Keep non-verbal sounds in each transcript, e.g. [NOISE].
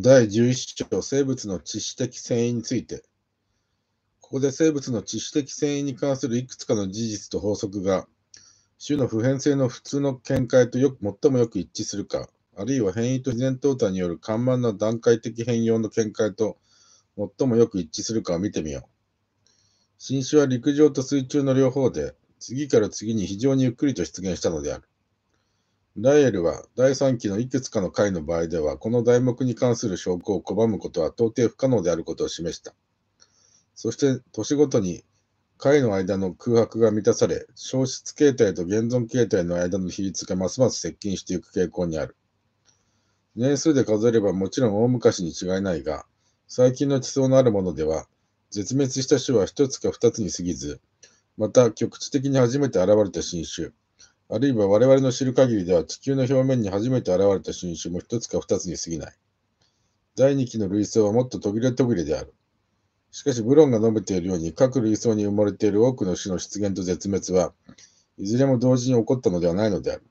第11章生物の知識的遷移についてここで生物の知識的遷移に関するいくつかの事実と法則が種の普遍性の普通の見解とよく最もよく一致するかあるいは変異と自然淘汰による緩慢な段階的変容の見解と最もよく一致するかを見てみよう新種は陸上と水中の両方で次から次に非常にゆっくりと出現したのであるライエルは第3期のいくつかの回の場合では、この題目に関する証拠を拒むことは到底不可能であることを示した。そして、年ごとに回の間の空白が満たされ、消失形態と現存形態の間の比率がますます接近していく傾向にある。年数で数えればもちろん大昔に違いないが、最近の地層のあるものでは、絶滅した種は1つか2つに過ぎず、また局地的に初めて現れた新種、あるいは我々の知る限りでは地球の表面に初めて現れた新種も一つか二つに過ぎない。第二期の類層はもっと途切れ途切れである。しかし、ブロンが述べているように、各類層に埋もれている多くの種の出現と絶滅は、いずれも同時に起こったのではないのである。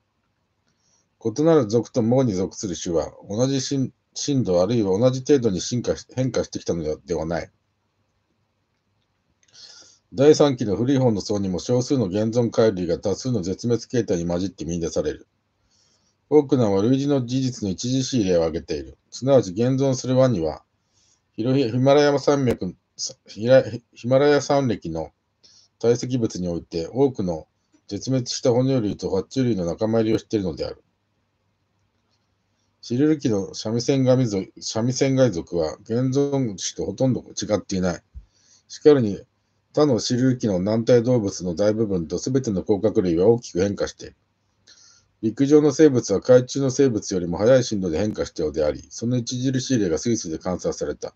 異なる属と網に属する種は、同じ深度あるいは同じ程度に進化変化してきたのではない。第3期の古い本の層にも少数の現存海類が多数の絶滅形態に混じって見出される。多くのは類似の事実の著しい例を挙げている。すなわち現存する輪には、ヒマラヤ山脈、ヒマラヤ山歴の堆積物において多くの絶滅した哺乳類と爬虫類の仲間入りをしているのである。シルル紀の三味線外族は現存種とほとんど違っていない。しかるに他のシ流機の軟体動物の大部分と全ての甲殻類は大きく変化している。陸上の生物は海中の生物よりも速い振動で変化したようであり、その著しい例がスイスで観察された。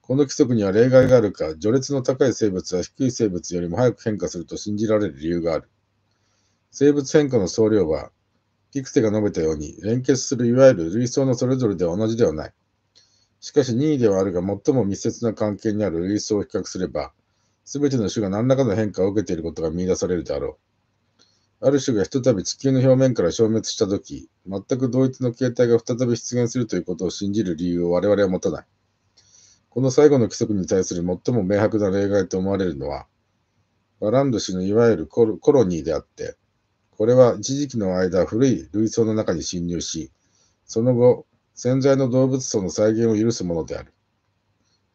この規則には例外があるか、序列の高い生物は低い生物よりも早く変化すると信じられる理由がある。生物変化の総量は、ピクセが述べたように、連結するいわゆる類層のそれぞれでは同じではない。しかし任意ではあるが最も密接な関係にある類層を比較すれば、すべての種が何らかの変化を受けていることが見出されるであろう。ある種がひとたび地球の表面から消滅したとき、全く同一の形態が再び出現するということを信じる理由を我々は持たない。この最後の規則に対する最も明白な例外と思われるのは、バランド氏のいわゆるコロニーであって、これは一時期の間古い類層の中に侵入し、その後、潜在の動物層の再現を許すものである。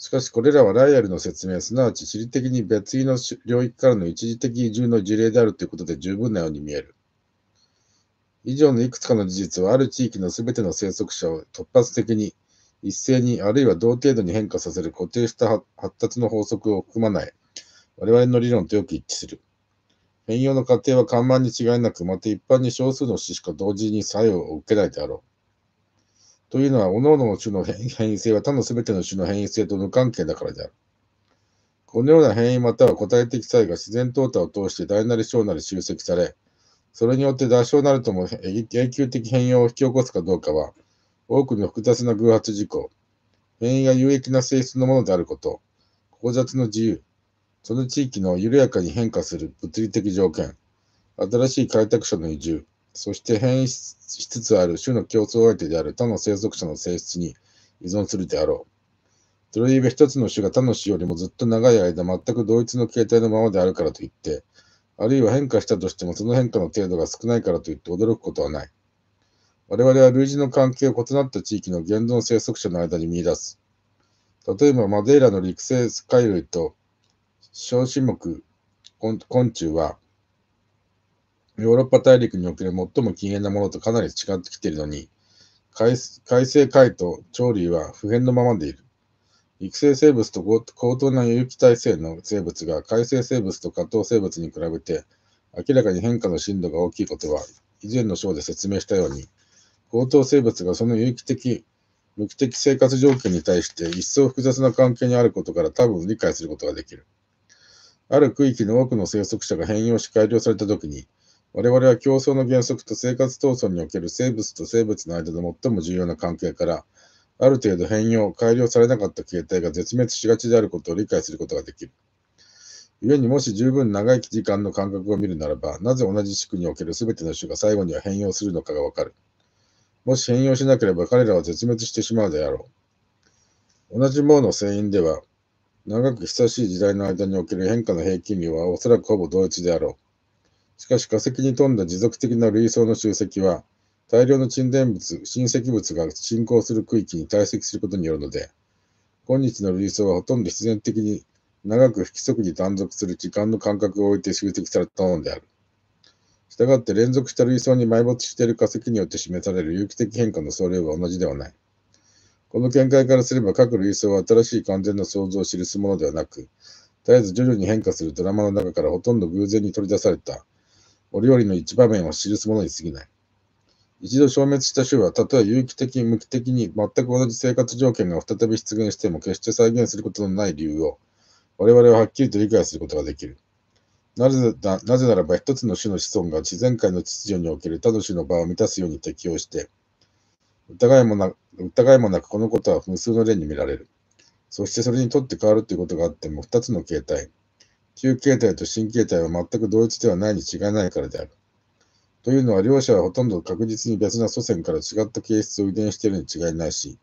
しかしこれらはライアルの説明、すなわち地理的に別位の領域からの一時的移住の事例であるということで十分なように見える。以上のいくつかの事実はある地域のすべての生息者を突発的に一斉にあるいは同程度に変化させる固定した発達の法則を含まない我々の理論とよく一致する。変容の過程は緩慢に違いなく、また一般に少数の死しか同時に作用を受けないであろう。というのは、各々の種の変異性は他の全ての種の変異性と無関係だからである。このような変異または個体的差異が自然淘汰を通して大なり小なり集積され、それによって大小なるとも永久的変容を引き起こすかどうかは、多くの複雑な偶発事故、変異が有益な性質のものであること、複雑の自由、その地域の緩やかに変化する物理的条件、新しい開拓者の移住、そして変異しつつある種の競争相手である他の生息者の性質に依存するであろう。とりわけ一つの種が他の種よりもずっと長い間全く同一の形態のままであるからといって、あるいは変化したとしてもその変化の程度が少ないからといって驚くことはない。我々は類似の関係を異なった地域の現存生息者の間に見出す。例えばマデイラの陸生海類と小種目昆虫はヨーロッパ大陸における最も禁煙なものとかなり違ってきているのに、改正解と鳥類は普遍のままでいる。育成生物と高等な有機体性の生物が改正生物と下等生物に比べて明らかに変化の深度が大きいことは、以前の章で説明したように、高等生物がその有機的、無機的生活条件に対して一層複雑な関係にあることから多分理解することができる。ある区域の多くの生息者が変容し改良されたときに、我々は競争の原則と生活闘争における生物と生物の間で最も重要な関係から、ある程度変容、改良されなかった形態が絶滅しがちであることを理解することができる。故にもし十分長い時間の間隔を見るならば、なぜ同じ地区における全ての種が最後には変容するのかがわかる。もし変容しなければ彼らは絶滅してしまうであろう。同じ網の船員では、長く久しい時代の間における変化の平均量はおそらくほぼ同一であろう。しかし化石に富んだ持続的な類層の集積は、大量の沈殿物、新石物が進行する区域に堆積することによるので、今日の類層はほとんど必然的に長く不規則に断続する時間の間隔を置いて集積されたものである。したがって連続した類層に埋没している化石によって示される有機的変化の総量は同じではない。この見解からすれば各類層は新しい完全な想像を記すものではなく、絶えず徐々に変化するドラマの中からほとんど偶然に取り出されたお料理の一場面を記すものに過ぎない。一度消滅した種は、たとえ有機的、無機的に全く同じ生活条件が再び出現しても決して再現することのない理由を、我々ははっきりと理解することができる。なぜななぜならば、一つの種の子孫が自然界の秩序における他の種の場を満たすように適応して、疑いもな疑いもなくこのことは無数の例に見られる。そしてそれにとって変わるということがあっても、二つの形態、旧形態と新形態は全く同一ではないに違いないからである。というのは、両者はほとんど確実に別な祖先から違った形質を遺伝しているに違いないし、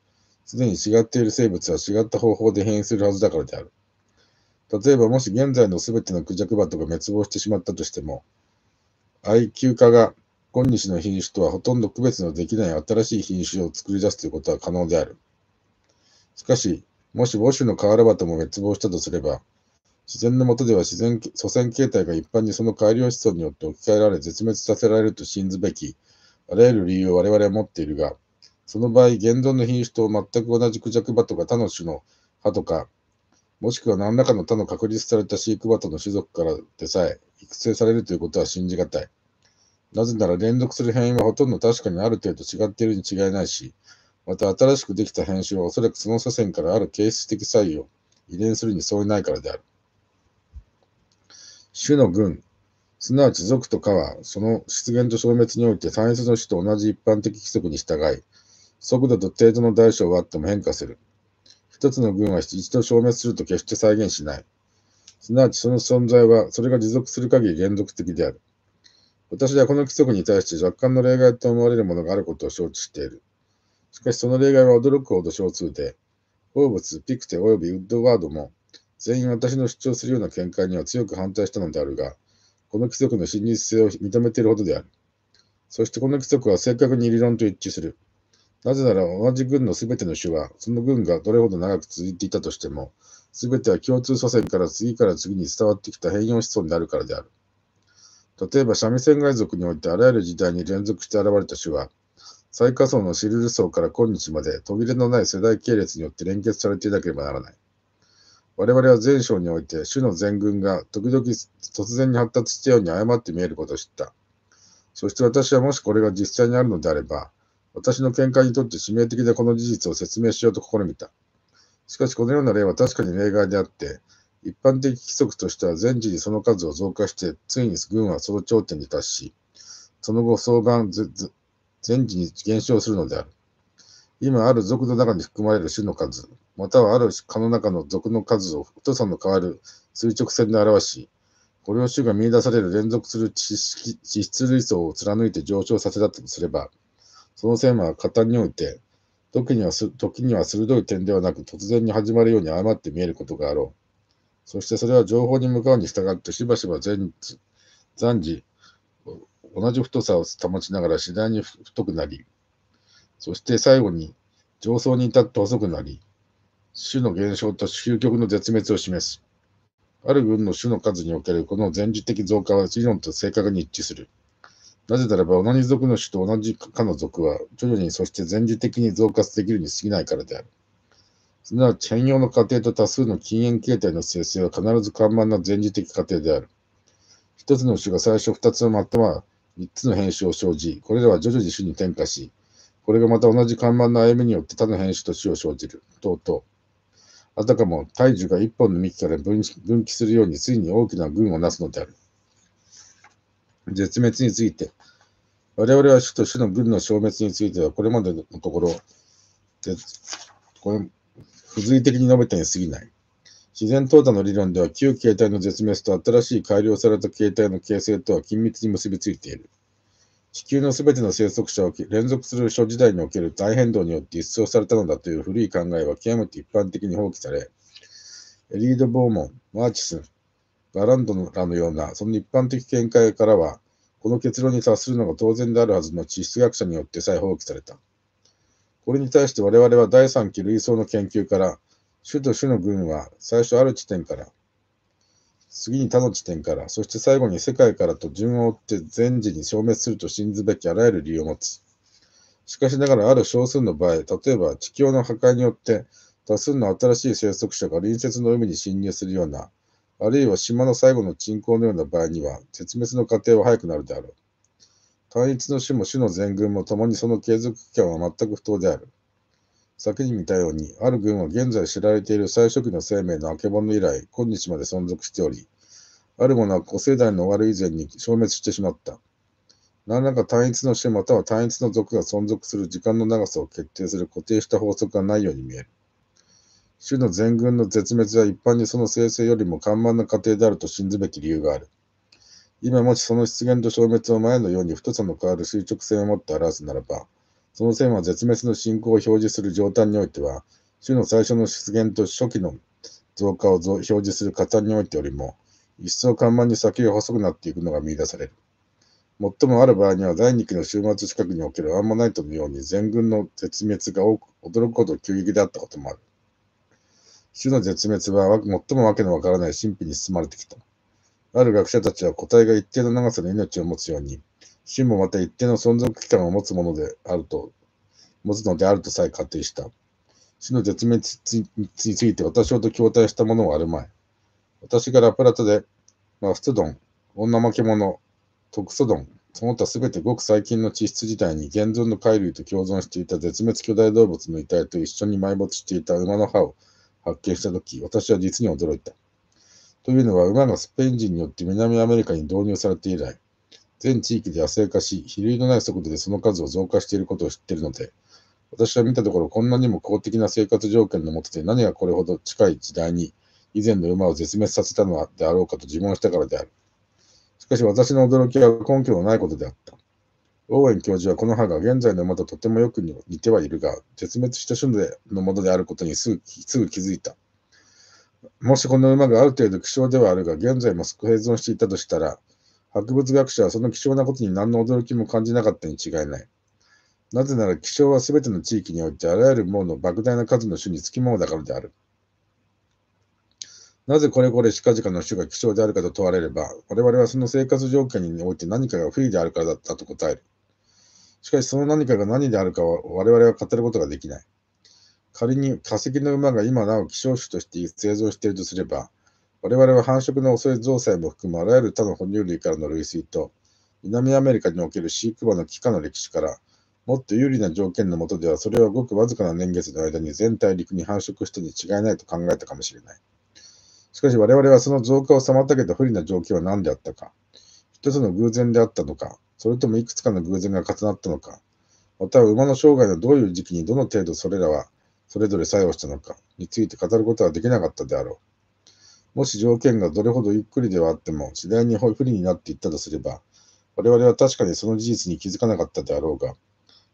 すでに違っている生物は違った方法で変異するはずだからである。例えば、もし現在の全てのクジャクバトが滅亡してしまったとしても、IQ 化が今日の品種とはほとんど区別のできない新しい品種を作り出すということは可能である。しかし、もし母種の河原バトも滅亡したとすれば、自然のもとでは自然、祖先形態が一般にその改良思想によって置き換えられ、絶滅させられると信ずべき、あらゆる理由を我々は持っているが、その場合、現存の品種と全く同じクジャクバとか他の種の歯とか、もしくは何らかの他の確立された飼育バトの種族からでさえ育成されるということは信じがたい。なぜなら連続する変異はほとんど確かにある程度違っているに違いないし、また新しくできた変種はおそらくその祖先からある形質的作用を遺伝するに相違ないからである。主の軍、すなわち族とかは、その出現と消滅において単一の種と同じ一般的規則に従い、速度と程度の大小はあっても変化する。一つの軍は一度消滅すると決して再現しない。すなわちその存在は、それが持続する限り連続的である。私はこの規則に対して若干の例外と思われるものがあることを承知している。しかしその例外は驚くほど少数で、ホ物、ピクテ及びウッドワードも全員私の主張するような見解には強く反対したのであるが、この規則の真実性を認めているほどである。そしてこの規則は正確に理論と一致する。なぜなら同じ軍のすべての種は、その軍がどれほど長く続いていたとしても、すべては共通祖先から次から次に伝わってきた変容思想になるからである。例えば三味線外族においてあらゆる時代に連続して現れた種は、最下層のシルル層から今日まで途切れのない世代系列によって連結されていなければならない。我々は全章において、主の全軍が時々突然に発達したように誤って見えることを知った。そして私はもしこれが実際にあるのであれば、私の見解にとって致命的でこの事実を説明しようと試みた。しかしこのような例は確かに例外であって、一般的規則としては全時にその数を増加して、ついに軍はその頂点に達し、その後、双眼全時に減少するのである。今ある属の中に含まれる種の数、またはある蚊の中の属の数を太さの変わる垂直線で表し、これを種が見出される連続する地質類層を貫いて上昇させたとすれば、その線は型において、時には時には鋭い点ではなく突然に始まるように誤って見えることがあろう。そしてそれは情報に向かうに従ってしばしば前日、暫時、同じ太さを保ちながら次第に太くなり、そして最後に上層に至って遅くなり、種の減少と究極の絶滅を示す。ある群の種の数におけるこの前時的増加は理論と正確に一致する。なぜならば同じ属の種と同じかの属は徐々にそして前時的に増活できるに過ぎないからである。すなわち変容の過程と多数の禁煙形態の生成は必ず緩慢な前時的過程である。一つの種が最初二つのまたは三つの変種を生じ、これらは徐々に種に転化し、これがまた同じ看板の歩みによって他の変種と死を生じる。とうとう。あたかも大樹が一本の幹から分岐するようについに大きな群をなすのである。絶滅について。我々は主と主の軍の消滅については、これまでのところ、これ、付随的に述べたに過ぎない。自然淘汰の理論では、旧形態の絶滅と新しい改良された形態の形成とは緊密に結びついている。地球のすべての生息者を連続する諸時代における大変動によって一掃されたのだという古い考えは極めて一般的に放棄され、エリード・ボーモン、マーチスン、ガランドらのような、その一般的見解からは、この結論に達するのが当然であるはずの地質学者によってさえ放棄された。これに対して我々は第三期類想の研究から、種と種の群は最初ある地点から、次に他の地点から、そして最後に世界からと順を追って全時に消滅すると信ずべきあらゆる理由を持つ。しかしながらある少数の場合、例えば地球の破壊によって多数の新しい生息者が隣接の海に侵入するような、あるいは島の最後の沈降のような場合には、絶滅の過程は早くなるであろう。単一の種も種の全軍も共にその継続期間は全く不当である。先に見たように、ある軍は現在知られている最初期の生命の明け物以来、今日まで存続しており、あるものは古世代の終わる以前に消滅してしまった。何らか単一の種または単一の属が存続する時間の長さを決定する固定した法則がないように見える。種の全群の絶滅は一般にその生成よりも緩慢な過程であると信ずべき理由がある。今もしその出現と消滅を前のように太さの変わる垂直性を持って表すならば、その線は絶滅の進行を表示する状態においては、種の最初の出現と初期の増加を表示する加算においてよりも、一層緩慢に先が細くなっていくのが見出される。最もある場合には第2期の終末近くにおけるアンモナイトのように全軍の絶滅が多く驚くほど急激であったこともある。種の絶滅は最もわけのわからない神秘に包まれてきた。ある学者たちは個体が一定の長さの命を持つように、真もまた一定の存続期間を持つものであると、持つのであるとさえ仮定した。死の絶滅について私ほど共体したものはあるまい。私がラプラトで、マフトドン、女負け者、クソドン、その他すべてごく最近の地質時代に現存の貝類と共存していた絶滅巨大動物の遺体と一緒に埋没していた馬の歯を発見したとき、私は実に驚いた。というのは、馬がスペイン人によって南アメリカに導入されて以来、全地域で野生化し、比類のない速度でその数を増加していることを知っているので、私は見たところこんなにも公的な生活条件のとで何がこれほど近い時代に以前の馬を絶滅させたのであろうかと自問したからである。しかし私の驚きは根拠のないことであった。オーウェン教授はこの歯が現在の馬ととてもよく似てはいるが、絶滅した種のものであることにすぐすぐ気づいた。もしこの馬がある程度希少ではあるが、現在も平存していたとしたら、博物学者はその貴重なことに何の驚きも感じなかったに違いない。なぜなら気象は全ての地域においてあらゆるものの莫大な数の種につきものだからである。なぜこれこれ近々の種が気象であるかと問われれば、我々はその生活条件において何かが不利であるからだったと答える。しかしその何かが何であるかは我々は語ることができない。仮に化石の馬が今なお希少種として製造しているとすれば、我々は繁殖の遅い増ウも含むあらゆる他の哺乳類からの類推と、南アメリカにおける飼育場の帰化の歴史から、もっと有利な条件の下では、それはごくわずかな年月の間に全大陸に繁殖したに違いないと考えたかもしれない。しかし我々はその増加を妨げた不利な条件は何であったか、一つの偶然であったのか、それともいくつかの偶然が重なったのか、または馬の生涯のどういう時期にどの程度それらはそれぞれ作用したのかについて語ることはできなかったであろう。もし条件がどれほどゆっくりではあっても、次第に不利になっていったとすれば、我々は確かにその事実に気づかなかったであろうが、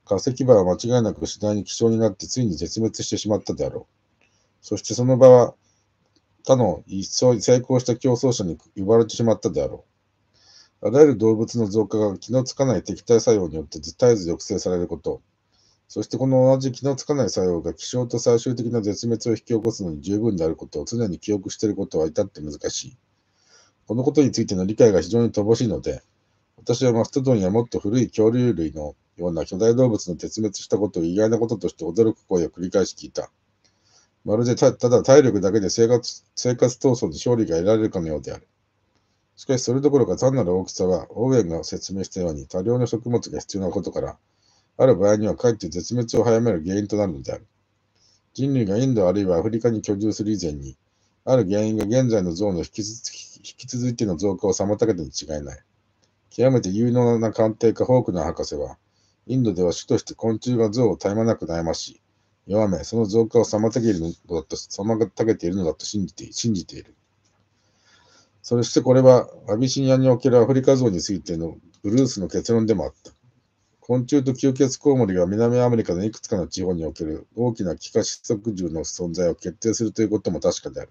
化石場は間違いなく次第に貴重になってついに絶滅してしまったであろう。そしてその場は他の一層成功した競争者に奪われてしまったであろう。あらゆる動物の増加が気のつかない敵対作用によって絶えず抑制されること、そしてこの同じ気のつかない作用が気象と最終的な絶滅を引き起こすのに十分であることを常に記憶していることは至って難しい。このことについての理解が非常に乏しいので、私はマストドンやもっと古い恐竜類のような巨大動物の絶滅したことを意外なこととして驚く声を繰り返し聞いた。まるでただ体力だけで生活生活闘争に勝利が得られるかのようである。しかしそれどころか単なる大きさは、オーウェンが説明したように多量の食物が必要なことから、ある場合にはかえって絶滅を早める原因となるのである。人類がインドあるいはアフリカに居住する以前に、ある原因が現在の像の引き続きの増加を妨げたに違いない。極めて有能な鑑定家ホークナー博士は、インドでは主として昆虫が像を絶え間なく悩まし、弱め、その増加を妨げるのだと妨げているのだと信じて信じている。そしてこれは、アビシニアにおけるアフリカ像についてのブルースの結論でもあった。昆虫と吸血コウモリが南アメリカのいくつかの地方における大きな気化失速獣の存在を決定するということも確かである。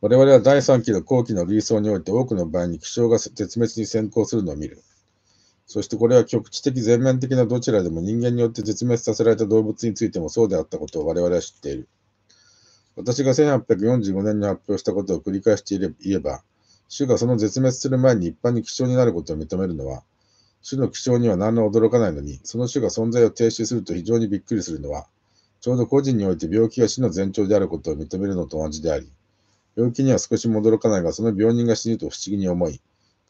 我々は第3期の後期の類想において多くの場合に気象が絶滅に先行するのを見る。そしてこれは局地的全面的などちらでも人間によって絶滅させられた動物についてもそうであったことを我々は知っている。私が1845年に発表したことを繰り返していれば、種がその絶滅する前に一般に気象になることを認めるのは、主の気象には何ら驚かないのに、その種が存在を停止すると非常にびっくりするのは、ちょうど個人において病気が死の前兆であることを認めるのと同じであり、病気には少しも驚かないが、その病人が死ぬと不思議に思い、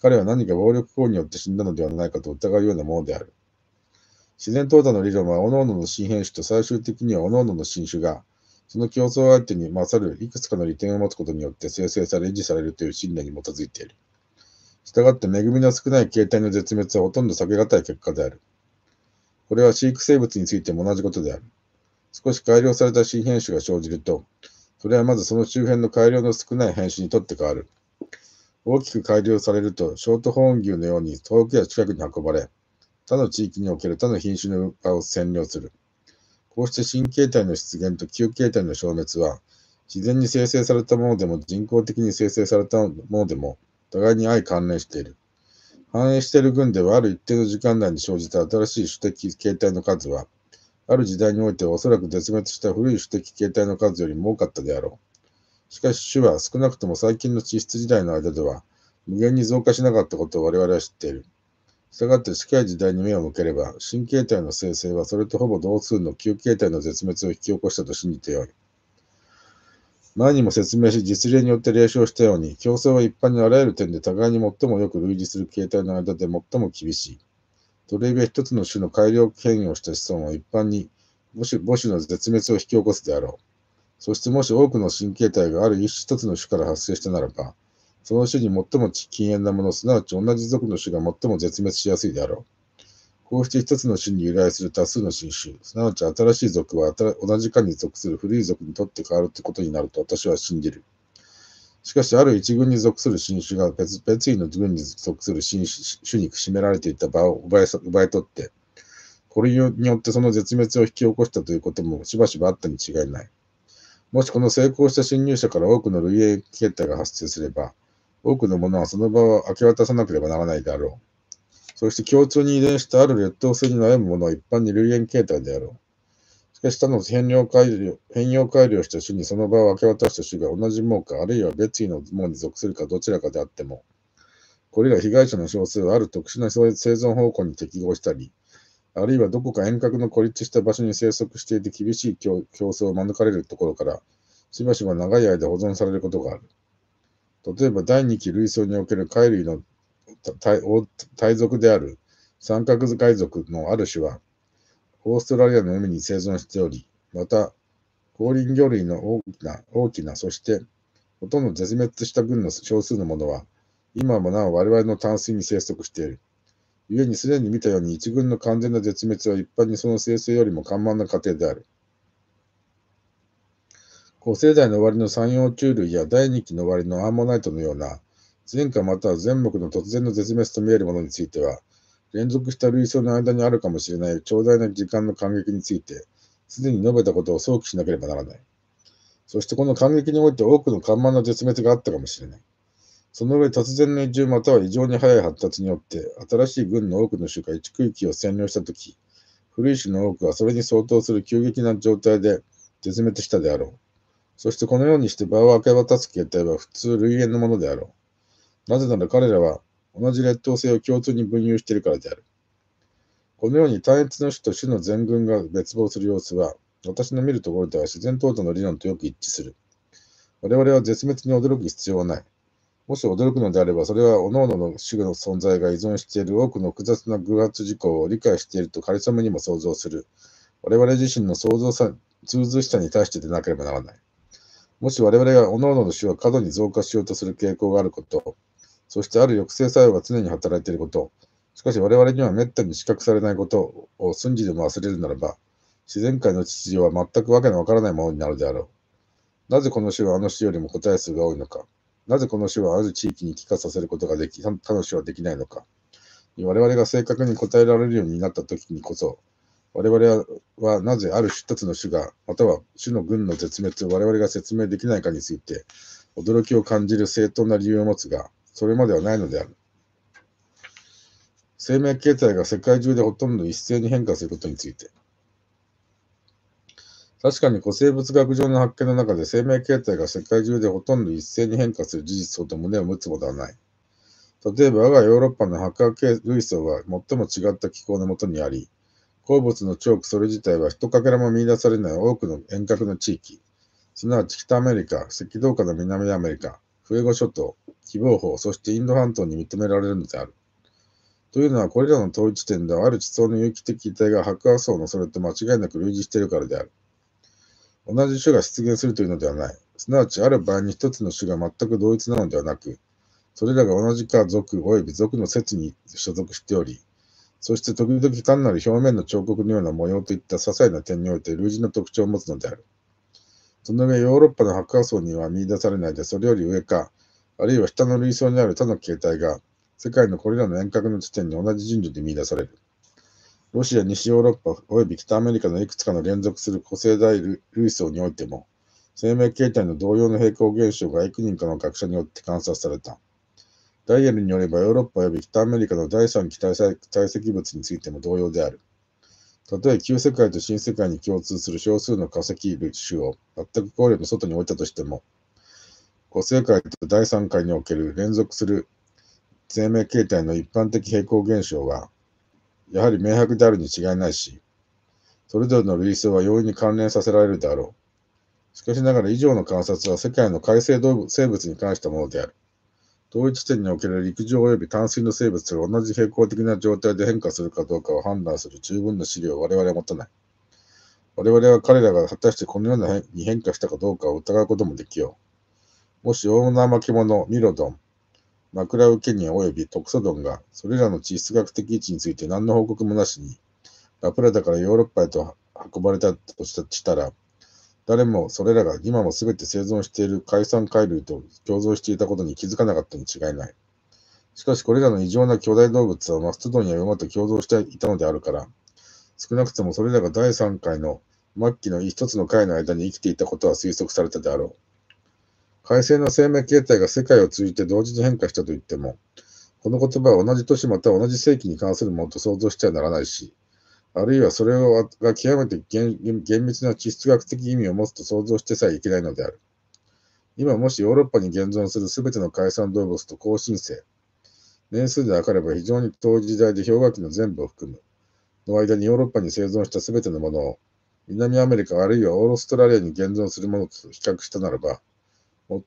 彼は何か暴力行為によって死んだのではないかと疑うようなものである。自然淘汰の理論は、各々の新変種と最終的には各々の新種が、その競争相手に勝るいくつかの利点を持つことによって生成され、維持されるという信念に基づいている。従って恵みの少ない形態の絶滅はほとんど避けがたい結果である。これは飼育生物についても同じことである。少し改良された新変種が生じると、それはまずその周辺の改良の少ない変種にとって変わる。大きく改良されると、ショートホーン牛のように遠くや近くに運ばれ、他の地域における他の品種の場を占領する。こうして新形態の出現と旧形態の消滅は、自然に生成されたものでも人工的に生成されたものでも、互いに相関連している。反映している群では、ある一定の時間内に生じた新しい種的形態の数は、ある時代においてはおそらく絶滅した古い種的形態の数よりも多かったであろう。しかし種は少なくとも最近の地質時代の間では、無限に増加しなかったことを我々は知っている。したがって近い時代に目を向ければ、新形態の生成はそれとほぼ同数の旧形態の絶滅を引き起こしたと信じてよい。前にも説明し、実例によって例証したように、競争は一般にあらゆる点で互いに最もよく類似する形態の間で最も厳しい。とりわけ一つの種の改良権威をした子孫は一般に母種母種の絶滅を引き起こすであろう。そしてもし多くの新形態がある一種一つの種から発生したならば、その種に最も禁煙なもの、すなわち同じ族の種が最も絶滅しやすいであろう。こうして一つの種に由来する多数の新種、すなわち新しい族は同じ科に属する古い族にとって変わるってことになると私は信じる。しかし、ある一軍に属する新種が別々位の群に属する新種に占められていた場を奪い奪い取って、これによってその絶滅を引き起こしたということもしばしばあったに違いない。もしこの成功した侵入者から多くの類型形態が発生すれば、多くのものはその場を明け渡さなければならないであろう。そして共通に遺伝したある劣等性に悩むものは一般に類言形態であろう。しかし他の変容改良変容改良した種にその場を明け渡した種が同じ網かあるいは別位の網に属するかどちらかであっても、これら被害者の少数はある特殊な生存方向に適合したり、あるいはどこか遠隔の孤立した場所に生息していて厳しい競争を免れるところから、しばしば長い間保存されることがある。例えば第2期類想における貝類の大族である三角海賊のある種は、オーストラリアの海に生存しており、また、降臨魚類の大きな、大きな、そして、ほとんど絶滅した群の少数のものは、今もなお我々の淡水に生息している。故にすでに見たように一群の完全な絶滅は一般にその生成よりも緩慢な過程である。古生代の終わりの三葉虫類や第二期の終わりのアンモナイトのような前科または全目の突然の絶滅と見えるものについては、連続した類想の間にあるかもしれない長大な時間の感激について、すでに述べたことを想起しなければならない。そしてこの感激において多くの緩慢な絶滅があったかもしれない。その上、突然の移住または異常に早い発達によって、新しい軍の多くの種が一区域を占領したとき、古い種の多くはそれに相当する急激な状態で絶滅したであろう。そしてこのようにして場を明け渡す形態は普通類縁のものであろう。なぜなら彼らは同じ劣等性を共通に分有しているからである。このように単一の種と種の全群が滅亡する様子は、私の見るところでは自然淘汰の理論とよく一致する。我々は絶滅に驚く必要はない。もし驚くのであれば、それは各々の種の存在が依存している多くの複雑な偶発事項を理解していると仮初めにも想像する。我々自身の創造さ、通ずしさに対してでなければならない。もし我々が各々の種を過度に増加しようとする傾向があること、そしてある抑制作用が常に働いていること、しかし我々には滅多に視覚されないことを瞬時でも忘れるならば、自然界の秩序は全くわけのわからないものになるであろう。なぜこの種はあの種よりも個体数が多いのか、なぜこの種はある地域に帰化させることができ、他の種はできないのか。我々が正確に答えられるようになった時にこそ、我々はなぜある一つの種が、または種の群の絶滅を我々が説明できないかについて、驚きを感じる正当な理由を持つが、それまではないのである。生命形態が世界中でほとんど一斉に変化することについて。確かに古生物学上の発見の中で生命形態が世界中でほとんど一斉に変化する事実ほど胸を打つことはない。例えば我がヨーロッパの白亜系類層は最も違った気候のもとにあり、鉱物のチョークそれ自体は一かけらも見出されない多くの遠隔の地域、すなわち北アメリカ、赤道下の南アメリカ、フエゴ諸島、希望法、そしてインド半島に認められるのである。というのは、これらの統一点では、ある地層の有機的遺体が白亜層のそれと間違いなく類似しているからである。同じ種が出現するというのではない。すなわち、ある場合に一つの種が全く同一なのではなく、それらが同じか族及び族の説に所属しており、そして時々単なる表面の彫刻のような模様といった些細な点において類似の特徴を持つのである。その上ヨーロッパの白亜層には見出されないで、それより上か、あるいは下の類層にある他の形態が、世界のこれらの遠隔の地点に同じ順序で見出される。ロシア、西ヨーロッパ及び北アメリカのいくつかの連続する個性大類層においても、生命形態の同様の平行現象が幾人かの学者によって観察された。ダイエルによればヨーロッパ及び北アメリカの第三期堆積物についても同様である。たとえ旧世界と新世界に共通する少数の化石類種を全く考慮の外に置いたとしても、五世界と第三界における連続する生命形態の一般的平行現象は、やはり明白であるに違いないし、それぞれの類性は容易に関連させられるであろう。しかしながら以上の観察は世界の海生生物に関したものである。同一点における陸上及び淡水の生物が同じ平行的な状態で変化するかどうかを判断する十分な資料を我々は持たない。我々は彼らが果たしてこのような変に変化したかどうかを疑うこともできよう。もし大物巻物、ミロドン、枕受けア及びトクソドンが、それらの地質学的位置について何の報告もなしに、ラプラダからヨーロッパへと運ばれたとしたら、誰もそれらが今も全て生存している海産海類と共存していたことに気づかなかったに違いない。しかしこれらの異常な巨大動物はマストドンや馬と共存していたのであるから、少なくともそれらが第3回の末期の一つの回の間に生きていたことは推測されたであろう。海星の生命形態が世界を通じて同時に変化したといっても、この言葉は同じ年または同じ世紀に関するものと想像してはならないし、あるいはそれをが極めて厳密な地質学的意味を持つと想像してさえいけないのである。今もしヨーロッパに現存する全ての海産動物と高新生、年数で分かれば非常に遠い時代で氷河期の全部を含む、の間にヨーロッパに生存した全てのものを、南アメリカあるいはオーストラリアに現存するものと比較したならば、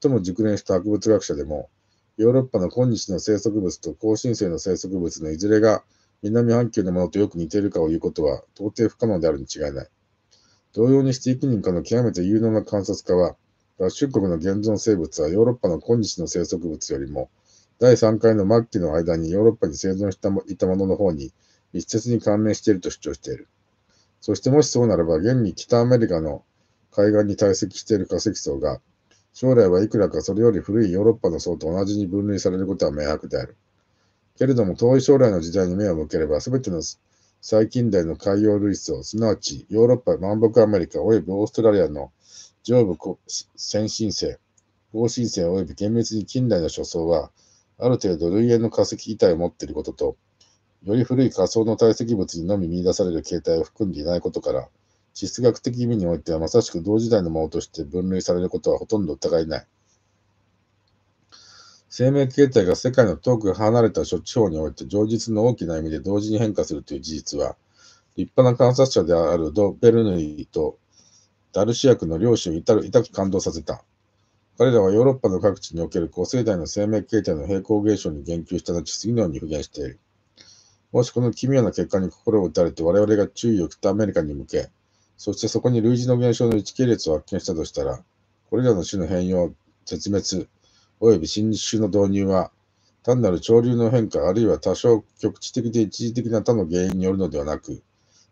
最も熟練した博物学者でも、ヨーロッパの今日の生息物と高新生の生息物のいずれが南半球のものとよく似ているかを言うことは到底不可能であるに違いない。同様にして幾人かの極めて有能な観察家は、合衆国の現存生物はヨーロッパの今日の生息物よりも、第3回の末期の間にヨーロッパに生存したいたものの方に密接に関連していると主張している。そしてもしそうならば、現に北アメリカの海岸に堆積している化石層が、将来はいくらかそれより古いヨーロッパの層と同じに分類されることは明白である。けれども遠い将来の時代に目を向ければ、すべての最近代の海洋類層、すなわちヨーロッパ、南北アメリカ及びオーストラリアの上部先進性、後進性及び厳密に近代の諸層は、ある程度類縁の化石遺体を持っていることと、より古い仮想の堆積物にのみ見出される形態を含んでいないことから、地質学的意味においてはまさしく同時代のものとして分類されることはほとんど疑いない。生命形態が世界の遠く離れた諸地方において、上実の大きな意味で同時に変化するという事実は、立派な観察者であるド・ベルヌイとダルシアクの両親を至る痛く感動させた。彼らはヨーロッパの各地における古生代の生命形態の平行現象に言及した後、次のように復元している。もしこの奇妙な結果に心を打たれて我々が注意をったアメリカに向け、そしてそこに類似の現象の一系列を発見したとしたら、これらの種の変容、絶滅、及び新種の導入は、単なる潮流の変化、あるいは多少局地的で一時的な他の原因によるのではなく、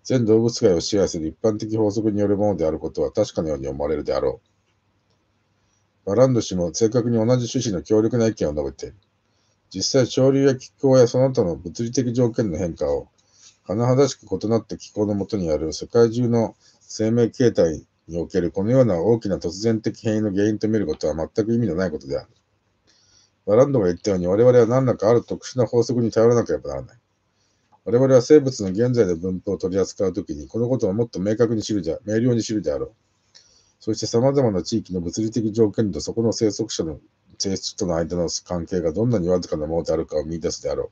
全動物界を支配する一般的法則によるものであることは確かのように思われるであろう。バランド氏も正確に同じ趣旨の強力な意見を述べている。実際、潮流や気候やその他の物理的条件の変化を、甚だしく異なった気候のもとにある世界中の生命形態におけるこのような大きな突然的変異の原因と見ることは全く意味のないことである。ランドが言ったように、我々は何らかある特殊な法則に頼らなければならない。我々は生物の現在の分布を取り扱うときに、このことをもっと明確に知るじゃ、明瞭に知るであろう。そして様々な地域の物理的条件とそこの生息者の性質との間の関係がどんなにわずかなものであるかを見出すであろう。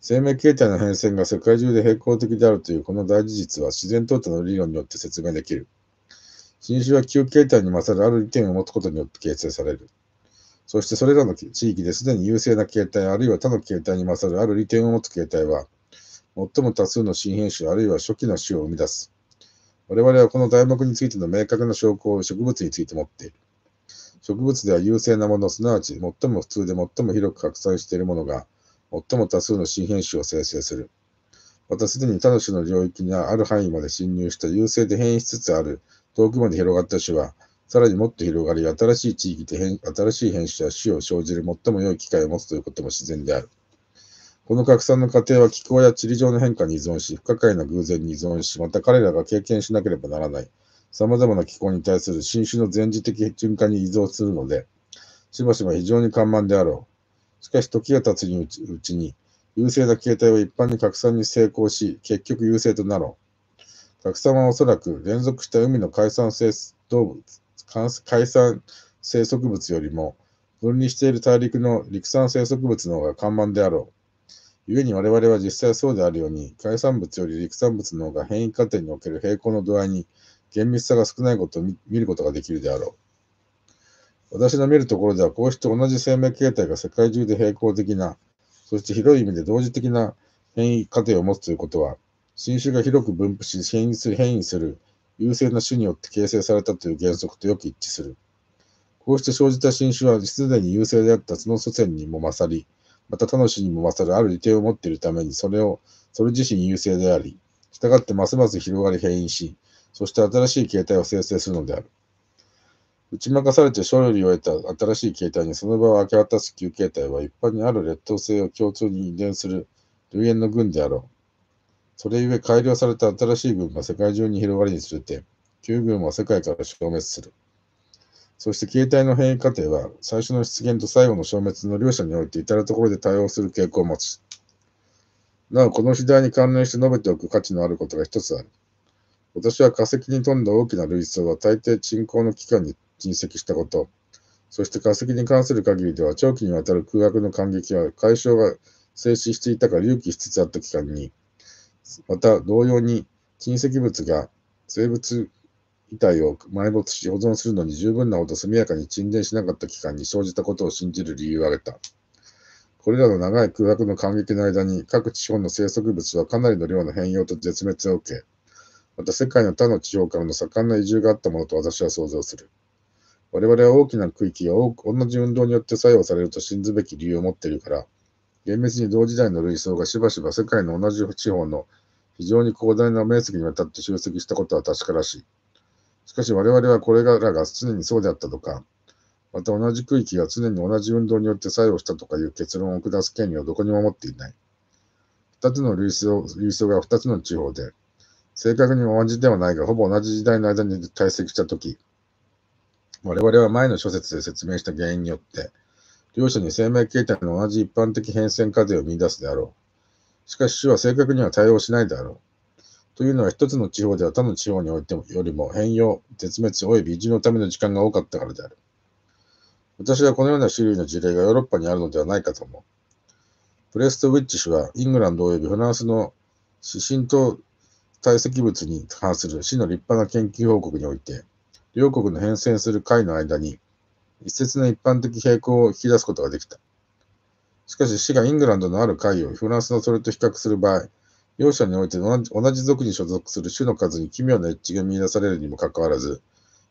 生命形態の変遷が世界中で平行的であるというこの大事実は自然淘汰の理論によって説明できる。新種は旧形態に勝るある利点を持つことによって形成される。そしてそれらの地域ですでに優勢な形態あるいは他の形態に勝るある利点を持つ形態は、最も多数の新変種あるいは初期の種を生み出す。我々はこの題目についての明確な証拠を植物について持っている。植物では優勢なもの、すなわち最も普通で最も広く拡散しているものが、最も多数の新変種を生成する。またすでに他の種の領域にある範囲まで侵入した優勢で変異しつつある、遠くまで広がった種は、さらにもっと広がり、新しい地域で新しい変種や種を生じる最も良い機会を持つということも自然である。この拡散の過程は気候や地理上の変化に依存し、不可解な偶然に依存し、また彼らが経験しなければならない、様々な気候に対する新種の前時的循環に依存するので、しばしば非常に緩慢であろう。しかし時が経つうちに、優勢な形態は一般に拡散に成功し、結局優勢となろう。拡散はおそらく連続した海の海産性動物海産生息物よりも、分離している大陸の陸産生息物の方が看板であろう。故に我々は実際そうであるように、海産物より陸産物の方が変異過程における平行の度合いに厳密さが少ないことを見ることができるであろう。私の見るところでは、こうして同じ生命形態が世界中で平行的な、そして広い意味で同時的な変異過程を持つということは、新種が広く分布し変異する変異する優勢な種によって形成されたという原則とよく一致する。こうして生じた新種は、すでに優勢であった角祖先にも勝り、また他の種にも勝るある利点を持っているために、それを、それ自身優勢であり、従ってますます広がり変異し、そして新しい形態を生成するのである。打ち負かされて勝利を得た新しい形態にその場を明け渡す旧形態は一般にある劣等性を共通に遺伝する流縁の群であろう。それゆえ改良された新しい軍が世界中に広がりにつれて、旧軍は世界から消滅する。そして携帯の変異過程は、最初の出現と最後の消滅の両者において至るところで対応する傾向を持つ。なお、この時代に関連して述べておく価値のあることが一つある。私は化石に富んだ大きな類想は大抵沈降の期間に沈積したこと、そして化石に関する限りでは長期にわたる空白の感激は解消が静止していたか隆起しつつあった期間に、また、同様に、近石物が生物遺体を埋没し保存するのに十分なほど速やかに沈殿しなかった期間に生じたことを信じる理由を挙げた。これらの長い空白の間激の間に各地方の生息物はかなりの量の変容と絶滅を受け、また世界の他の地方からの盛んな移住があったものと私は想像する。我々は大きな区域が同じ運動によって作用されると信ずべき理由を持っているから、厳密に同時代の類想がしばしば世界の同じ地方の非常に広大な面積にわたって集積したことは確からしい。しかし我々はこれらが常にそうであったとか、また同じ区域が常に同じ運動によって作用したとかいう結論を下す権利をどこにも持っていない。二つの類想類想が二つの地方で、正確に同じではないが、ほぼ同じ時代の間に堆積したとき、我々は前の諸説で説明した原因によって、両者に生命形態の同じ一般的変遷課税を見出すであろう。しかし、主は正確には対応しないであろう。というのは、一つの地方では他の地方においてよりも変容、絶滅及び移住のための時間が多かったからである。私はこのような種類の事例がヨーロッパにあるのではないかと思う。プレスト・ウィッチ氏は、イングランド及びフランスの指針と堆積物に関する市の立派な研究報告において、両国の変遷する会の間に、一説の一般的平行を引き出すことができた。しかし、死がイングランドのある会をフランスのそれと比較する場合、両者において同じ族に所属する種の数に奇妙な一致が見出されるにもかかわらず、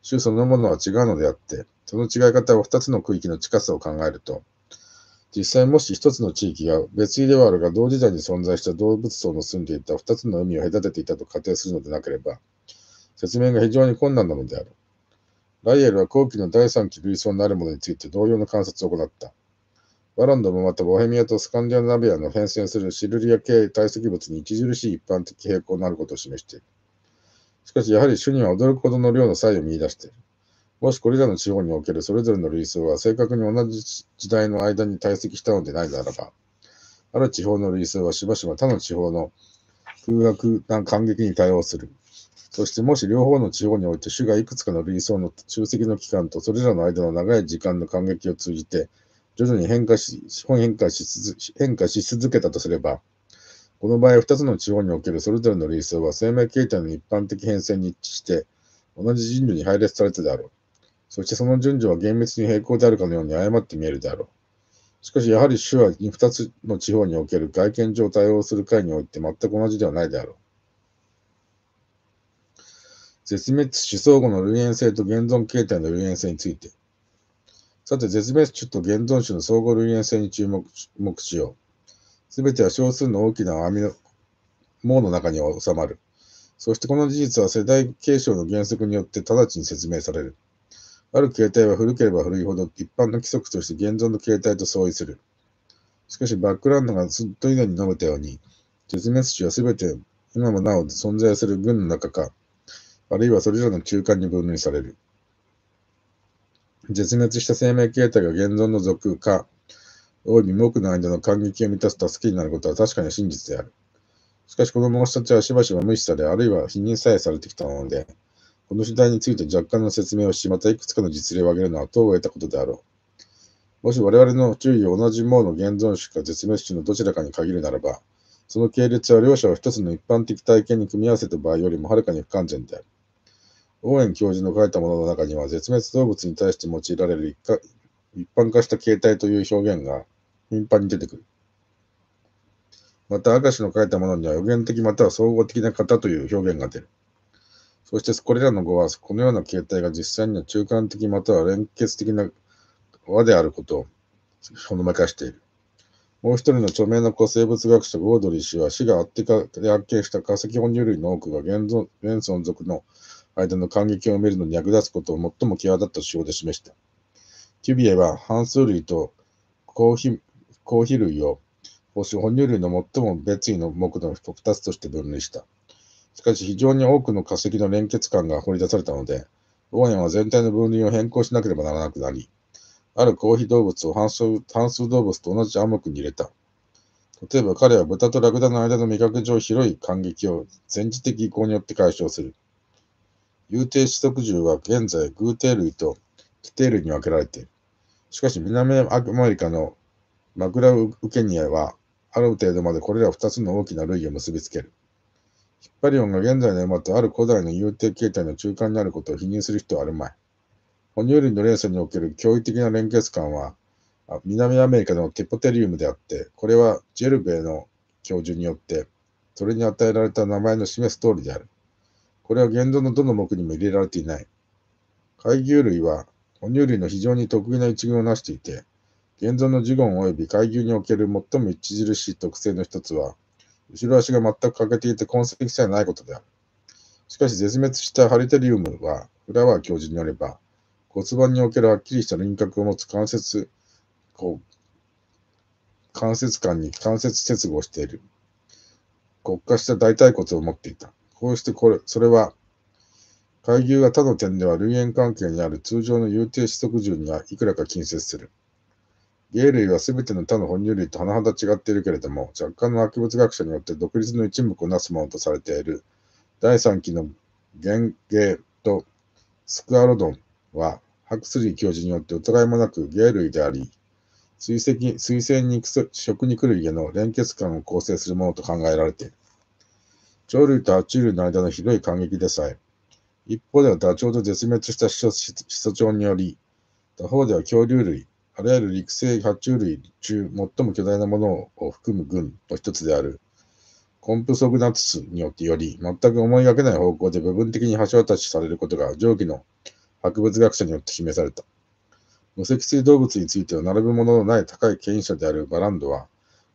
種そのものは違うのであって、その違い方を2つの区域の近さを考えると、実際もし1つの地域が別位ではあるが同時代に存在した動物層の住んでいた2つの海を隔てていたと仮定するのでなければ、説明が非常に困難なのである。ライエルは後期の第3期類想なるものについて同様の観察を行った。ワランドもまたボヘミアとスカンディナビアの変遷するシルリア系堆積物に著しい一般的傾向のあることを示している。しかし、やはり主には驚くほどの量の差異を見出している。もしこれらの地方におけるそれぞれの類想は正確に同じ時代の間に堆積したのでないならば、ある地方の類想はしばしば他の地方の空白な感激に対応する。そしてもし両方の地方において主がいくつかの類想の集積の期間とそれらの間の長い時間の感激を通じて、徐々に変化し、変化し変化し続けたとすれば、この場合、2つの地方におけるそれぞれの類想は生命形態の一般的変遷に一致して、同じ順序に配列されてであろう。そしてその順序は厳密に平行であるかのように誤って見えるであろう。しかし、やはり主は2つの地方における外見上対応する会において全く同じではないであろう。絶滅種相互の類縁性と現存形態の類縁性について。さて、絶滅種と現存種の相互類縁性に注目しよう。すべては少数の大きな網の網の中に収まる。そしてこの事実は世代継承の原則によって直ちに説明される。ある形態は古ければ古いほど一般の規則として現存の形態と相違する。しかし、バックランドがずっと以前に述べたように、絶滅種は全て今もなお存在する群の中か、あるいはそれぞれの中間に分類される。絶滅した生命形態が現存の属か、および無の間の感激を満たす助けになることは確かに真実である。しかし、この申し立てはしばしば無視され、あるいは否認さえされてきたもので、この主題について若干の説明をし、またいくつかの実例を挙げるのは当を得たことであろう。もし我々の注意を同じものの現存種か絶滅種のどちらかに限るならば、その系列は両者を一つの一般的体験に組み合わせた場合よりもはるかに不完全である。オーエン教授の書いたものの中には、絶滅動物に対して用いられる一般化した形態という表現が頻繁に出てくる。また、明石の書いたものには予言的または総合的な型という表現が出る。そして、これらの語は、このような形態が実際には中間的または連結的な和であることをほのめかしている。もう一人の著名な古生物学者ゴードリー氏は、死があってかで発見した化石哺乳類の多くが現存現存続の間の間隙を埋めるのに役立つことを最も際立った手法で示した。キュビエは半数類とコーヒコーヒ類を哺乳類の最も別位の目の2つとして分類した。しかし非常に多くの化石の連結感が掘り出されたので、オーエンは全体の分類を変更しなければならなくなり、あるコーヒ動物を半数半数動物と同じ暗黙に入れた。例えば彼は豚とラクダの間の味覚上広い感激を前自的意向によって解消する。有定子特獣は現在グーテー類とキテー類に分けられている。しかし南アメリカのマグラウケニアはある程度までこれら2つの大きな類を結びつける。ヒッパリオンが現在の馬とある古代の有定形態の中間にあることを否認する人はあるまい。哺乳類の連鎖における驚異的な連結感は南アメリカのテポテリウムであって、これはジェルベイの教授によって、それに与えられた名前の示す通りである。これは言動のどの目にも入れられていない。海牛類は哺乳類の非常に特異な一群を成していて、現存のジ言ゴン及び怪牛における最も著しい特性の一つは、後ろ足が全く欠けていて痕跡さえないことである。しかし絶滅したハリテリウムは、フラワー教授によれば、骨盤におけるはっきりした輪郭を持つ関節、こう、関節間に関節接合している。骨化した大腿骨を持っていた。こうしてこれ、それは、海牛が他の点では類縁関係にある通常の有定子則獣にはいくらか近接する。芸類は全ての他の哺乳類と甚だ違っているけれども、若干の博物学者によって独立の一目をなすものとされている第3期の原芸とスクアロドンは、ハクスリー教授によって疑いもなく芸類であり、水石星肉食肉類への連結感を構成するものと考えられている。鳥類と爬虫類の間のひどい感激でさえ、一方ではダチョウと絶滅した始祖により、他方では恐竜類、あらゆる陸生爬虫類中最も巨大なものを含む群の一つである、コンプソグナツスによってより、全く思いがけない方向で部分的に橋渡しされることが上記の博物学者によって示された。無脊椎動物については並ぶもののない高い権威者であるバランドは、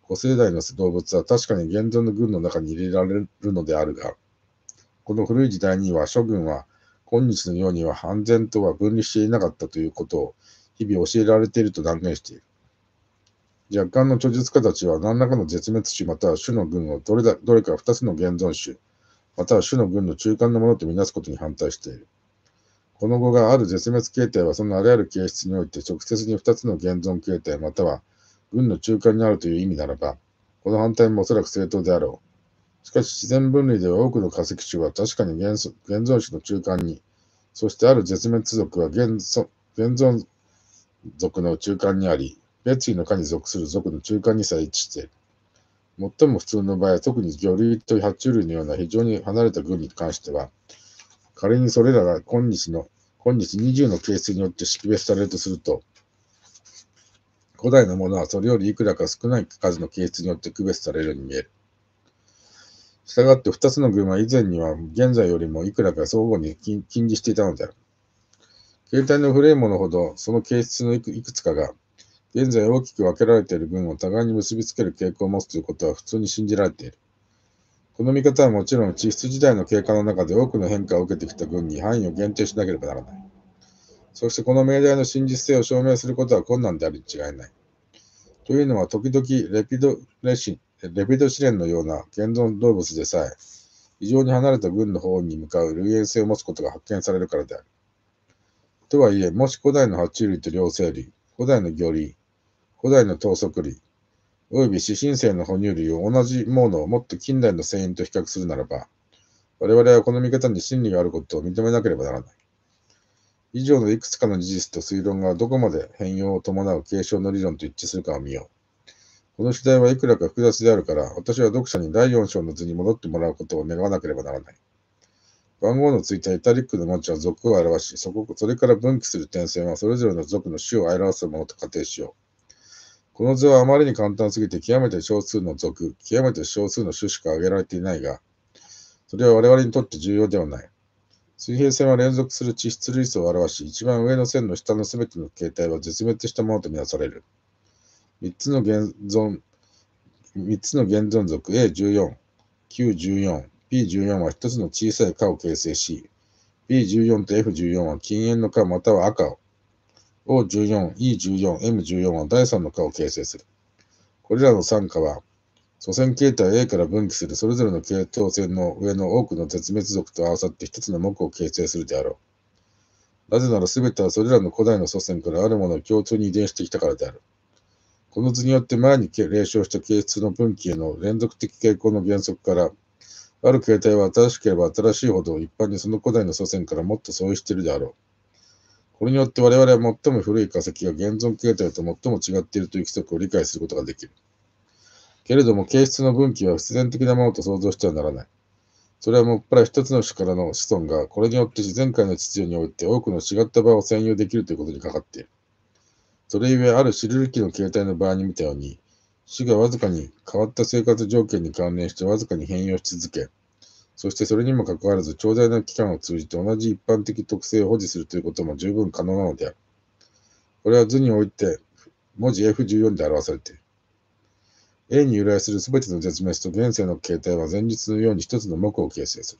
古生代の動物は確かに現存の軍の中に入れられるのであるが、この古い時代には諸軍は今日のようには安全とは分離していなかったということを日々教えられていると断言している。若干の著述家たちは何らかの絶滅種または種の群をどれだどれか2つの現存種または種の群の中間のものとみなすことに反対している。この後がある絶滅形態はそのあらゆる形質において直接に2つの現存形態または軍の中間にあるという意味ならば、この反対もおそらく正当であろう。しかし自然分類では多くの化石種は確かに現存種の中間に、そしてある絶滅族は現存族の中間にあり、別位の科に属する族の中間にさえ位置している。最も普通の場合、特に魚類と爬虫類のような非常に離れた群に関しては、仮にそれらが今日の、今日20の形成によって識別されるとすると、古代のものはそれよりいくらか少ない数の形質によって区別されるように見える。したがって2つの群は以前には現在よりもいくらか相互に近似していたのである。携帯の古いものほどその形質のいくつかが現在大きく分けられている群を互いに結びつける傾向を持つということは普通に信じられている。この見方はもちろん地質時代の経過の中で多くの変化を受けてきた群に範囲を限定しなければならない。そしてこの命題の真実性を証明することは困難であり違いない。というのは、時々レピドレシレピド試練のような現存動物でさえ、異常に離れた軍の方に向かう類縁性を持つことが発見されるからである。とはいえ、もし古代の爬虫類と両生類、古代の魚類、古代の等速類、および四神性の哺乳類を同じものをもっと近代の船員と比較するならば、我々はこの見方に真理があることを認めなければならない。以上のいくつかの事実と推論がどこまで変容を伴う継承の理論と一致するかを見よう。この主題はいくらか複雑であるから、私は読者に第4章の図に戻ってもらうことを願わなければならない。番号のついたイタリックの文字は属を表し、そこ、それから分岐する点線はそれぞれの属の種を表すものと仮定しよう。この図はあまりに簡単すぎて極めて少数の属、極めて少数の種しか挙げられていないが、それは我々にとって重要ではない。水平線は連続する地質類素を表し、一番上の線の下のすべての形態は絶滅したものとみなされる。3つの現存、3つの現存属 A14、Q14、P14 は1つの小さい科を形成し、B14 と F14 は禁煙の科または赤を、O14、E14、M14 は第3の科を形成する。これらの3科は、祖先形態 A から分岐するそれぞれの系統線の上の多くの絶滅族と合わさって一つの目を形成するであろう。なぜなら全てはそれらの古代の祖先からあるものを共通に遺伝してきたからである。この図によって前に霊障した形質の分岐への連続的傾向の原則から、ある形態は新しければ新しいほど一般にその古代の祖先からもっと相違しているであろう。これによって我々は最も古い化石が現存形態と最も違っているという規則を理解することができる。けれども形質の分岐は必然的なものと想像してはならない。それはもっぱら一つの種からの子孫が、これによって自然界の秩序において多くの違った場を占有できるということにかかっている。それゆえ、あるシルル機の形態の場合に見たように、死がわずかに変わった生活条件に関連してわずかに変容し続け、そしてそれにもかかわらず、長大な期間を通じて同じ一般的特性を保持するということも十分可能なのである。これは図において、文字 F14 で表されている。A に由来する全ての絶滅と現世の形態は前日のように一つの目を形成する。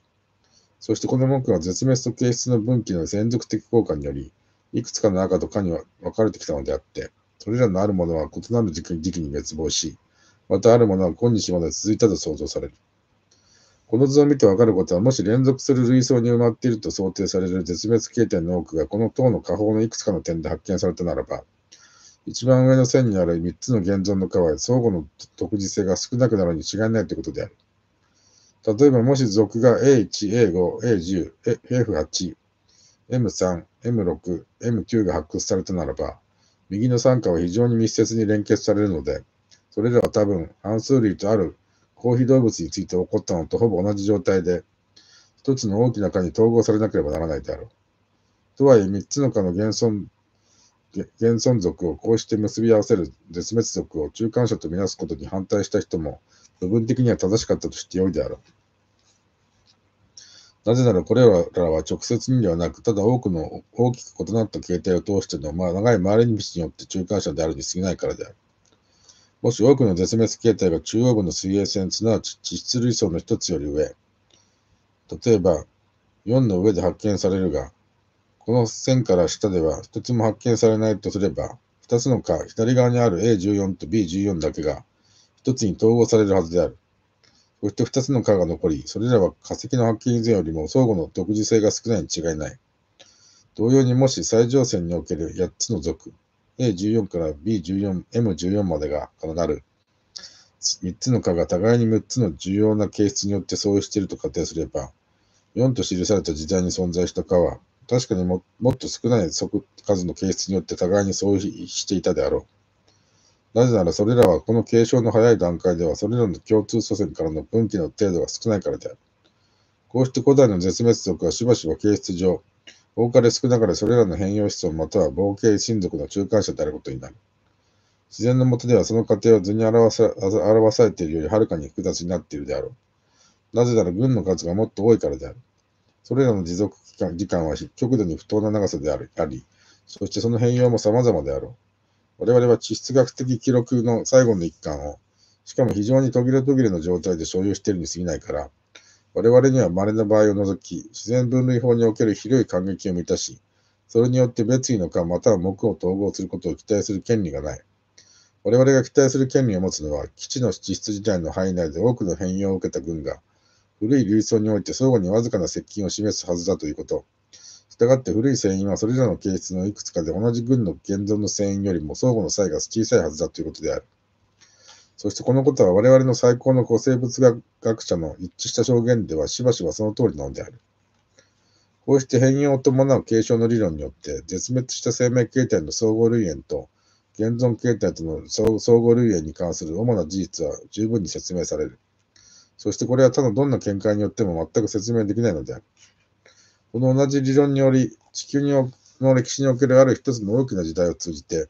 そしてこの目は絶滅と形質の分岐の連続的効果により、いくつかの赤とかに分かれてきたのであって、それらのあるものは異なる時期に滅亡し、またあるものは今日まで続いたと想像される。この図を見てわかることは、もし連続する類層に埋まっていると想定される絶滅形態の多くが、この塔の下方のいくつかの点で発見されたならば、一番上の線にある3つの現存の川は相互の独自性が少なくなるに違いないということである。例えば、もし属が A1、A5、A10、F8、M3、M6、M9 が発掘されたならば、右の3科は非常に密接に連結されるので、それらは多分、半数類とある公非動物について起こったのとほぼ同じ状態で、一つの大きな蚊に統合されなければならないであろう。とはいえ、3つの科の現存現存族をこうして結び合わせる絶滅族を中間者とみなすことに反対した人も部分的には正しかったとしてよいであろう。なぜならこれらは直接にではなく、ただ多くの大きく異なった形態を通しての、まあ、長い回り道によって中間者であるに過ぎないからである。もし多くの絶滅形態が中央部の水平線、すなわち地質類層の一つより上、例えば4の上で発見されるが、この線から下では1つも発見されないとすれば、2つのか左側にある A14 と B14 だけが1つに統合されるはずである。そして2つの蚊が残り、それらは化石の発見以前よりも相互の独自性が少ないに違いない。同様にもし最上線における8つの属、A14 から B14、M14 までがからなる3つの蚊が互いに6つの重要な形質によって相違していると仮定すれば、4と記された時代に存在した蚊は、確かにももっと少ない数の形質によって互いに相違していたであろう。なぜならそれらはこの継承の早い段階ではそれらの共通祖先からの分岐の程度が少ないからである。こうして古代の絶滅族はしばしば形質上、多かれ少なかれそれらの変容子孫または冒険親族の中間者であることになる。自然のもとではその過程は図に表さ表されているよりはるかに複雑になっているであろう。なぜなら軍の数がもっと多いからである。それらの持続期間時間は極度に不当な長さであり、そしてその変容も様々であろう。我々は地質学的記録の最後の一環を、しかも非常に途切れ途切れの状態で所有しているに過ぎないから、我々には稀な場合を除き、自然分類法における広い感激を満たし、それによって別位の間または目を統合することを期待する権利がない。我々が期待する権利を持つのは、基地の地質自体の範囲内で多くの変容を受けた軍が、古い類層において相互にわずかな接近を示すはずだということ。従って古い船員はそれらの形質のいくつかで同じ群の現存の船員よりも相互の差異が小さいはずだということである。そしてこのことは我々の最高の古生物学学者の一致した証言ではしばしばその通りなのである。こうして変容を伴う継承の理論によって絶滅した生命形態の総合類縁と現存形態との総合類縁に関する主な事実は十分に説明される。そしてこれは他のどんな見解によっても全く説明できないのである。この同じ理論により、地球の歴史におけるある一つの大きな時代を通じて、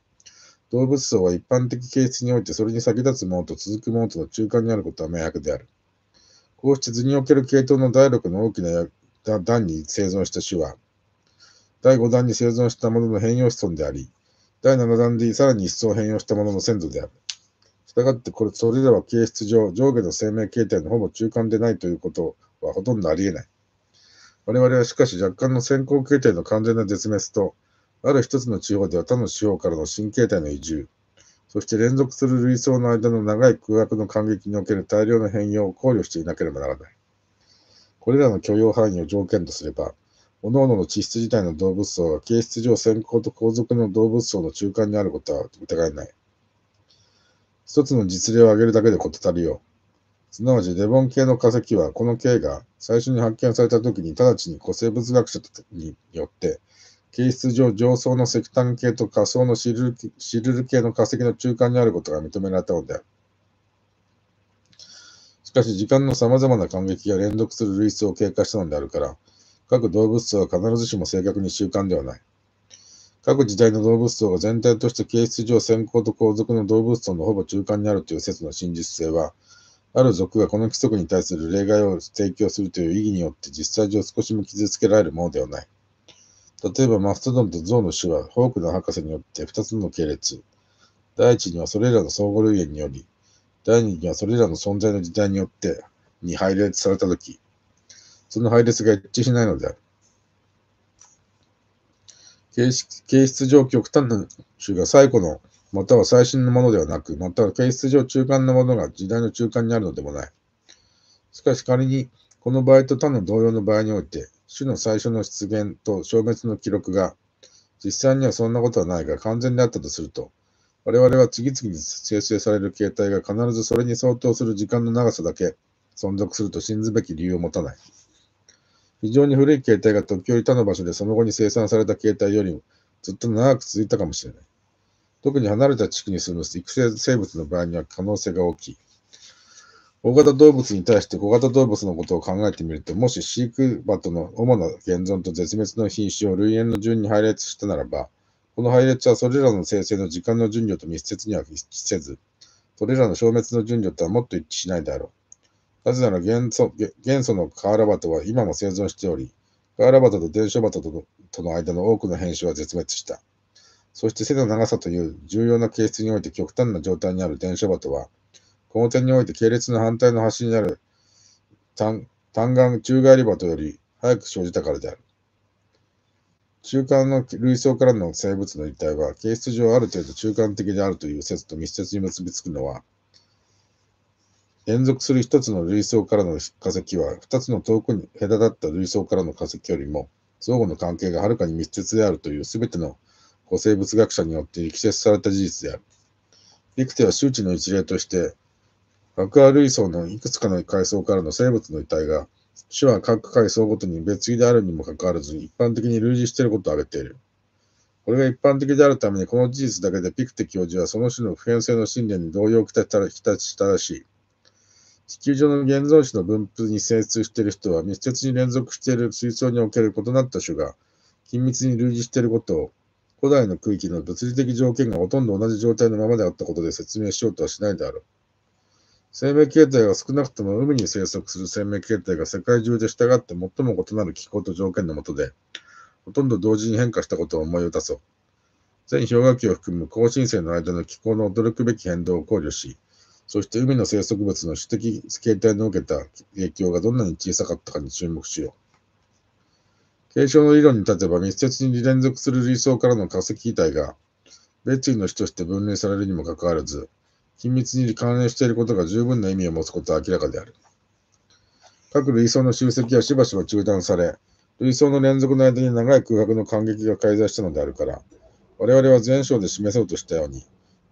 動物層は一般的形質においてそれに先立つものと続くものとの中間にあることは明白である。こうして図における系統の第6の大きな段に生存した種は、第5段に生存したものの変容子孫であり、第7段でさらに一層変容したものの先祖である。したがって、これ、それでは形質上、上下の生命形態のほぼ中間でないということはほとんどありえない。我々はしかし若干の先行形態の完全な絶滅と、ある一つの地方では他の地方からの新形態の移住、そして連続する類層の間の長い空白の感激における大量の変容を考慮していなければならない。これらの許容範囲を条件とすれば、各々の地質自体の動物層が形質上先行と後続の動物層の中間にあることは疑えない。一つの実例を挙げるだけで事足りよう。すなわち、デボン系の化石は、この系が最初に発見された時に直ちに古生物学者によって、形質上上層の石炭系と下層のシルシルル系の化石の中間にあることが認められたのである。しかし、時間の様々な感激が連続する類質を経過したのであるから、各動物は必ずしも正確に習慣ではない。各時代の動物層が全体として形質上先行と後続の動物層のほぼ中間にあるという説の真実性は、ある族がこの規則に対する例外を提供するという意義によって実際上少しも傷つけられるものではない。例えばマストドンとゾウの種はホークの博士によって2つの系列。第一にはそれらの相互類縁により、第二にはそれらの存在の時代によってに配列されたとき、その配列が一致しないのである。形質上極端な種が最古の、または最新のものではなく、または形質上中間のものが時代の中間にあるのでもない。しかし仮に、この場合と他の同様の場合において、種の最初の出現と消滅の記録が、実際にはそんなことはないが完全であったとすると、我々は次々に生成される形態が必ずそれに相当する時間の長さだけ存続すると信ずべき理由を持たない。非常に古い携帯が時折他の場所でその後に生産された携帯よりもずっと長く続いたかもしれない。特に離れた地区に住む育成生物の場合には可能性が大きい。大型動物に対して小型動物のことを考えてみると、もし飼育場との主な現存と絶滅の品種を類縁の順に配列したならば、この配列はそれらの生成の時間の順序と密接には一致せず、それらの消滅の順序とはもっと一致しないであろう。なぜなら元素元素の河原トは今も生存しており、ラバトと伝書鳩ととの間の多くの変種は絶滅した。そして背の長さという重要な形質において極端な状態にある伝書鳩は、この点において系列の反対の端にある単眼宙返り鳩より早く生じたからである。中間の類層からの生物の一体は、形質上ある程度中間的であるという説と密接に結びつくのは、連続する一つの類層からの化石は、二つの遠くに隔たった類層からの化石よりも、相互の関係がはるかに密接であるという全ての古生物学者によって力説された事実である。ビクテは周知の一例として、アクア類層のいくつかの階層からの生物の遺体が、種は各階層ごとに別位であるにもかかわらず、一般的に類似していることを挙げている。これが一般的であるために、この事実だけでピクテ教授はその種の普遍性の信念に動揺をきたしたらしい。地球上の現存史の分布に精通している人は、密接に連続している水槽における異なった種が、緊密に類似していることを、古代の区域の物理的条件がほとんど同じ状態のままであったことで説明しようとはしないであろう。生命形態が少なくとも海に生息する生命形態が世界中で従って最も異なる気候と条件のもとで、ほとんど同時に変化したことを思い出そう。全氷河期を含む更新生の間の気候の驚くべき変動を考慮し、そして海の生息物の種的形態の受けた影響がどんなに小さかったかに注目しよう。継承の理論に立てば密接に連続する理想からの化石遺体が別位の種として分類されるにもかかわらず、緊密に関連していることが十分な意味を持つことは明らかである。各類想の集積はしばしば中断され、類想の連続の間に長い空白の感激が介在したのであるから、我々は前章で示そうとしたように、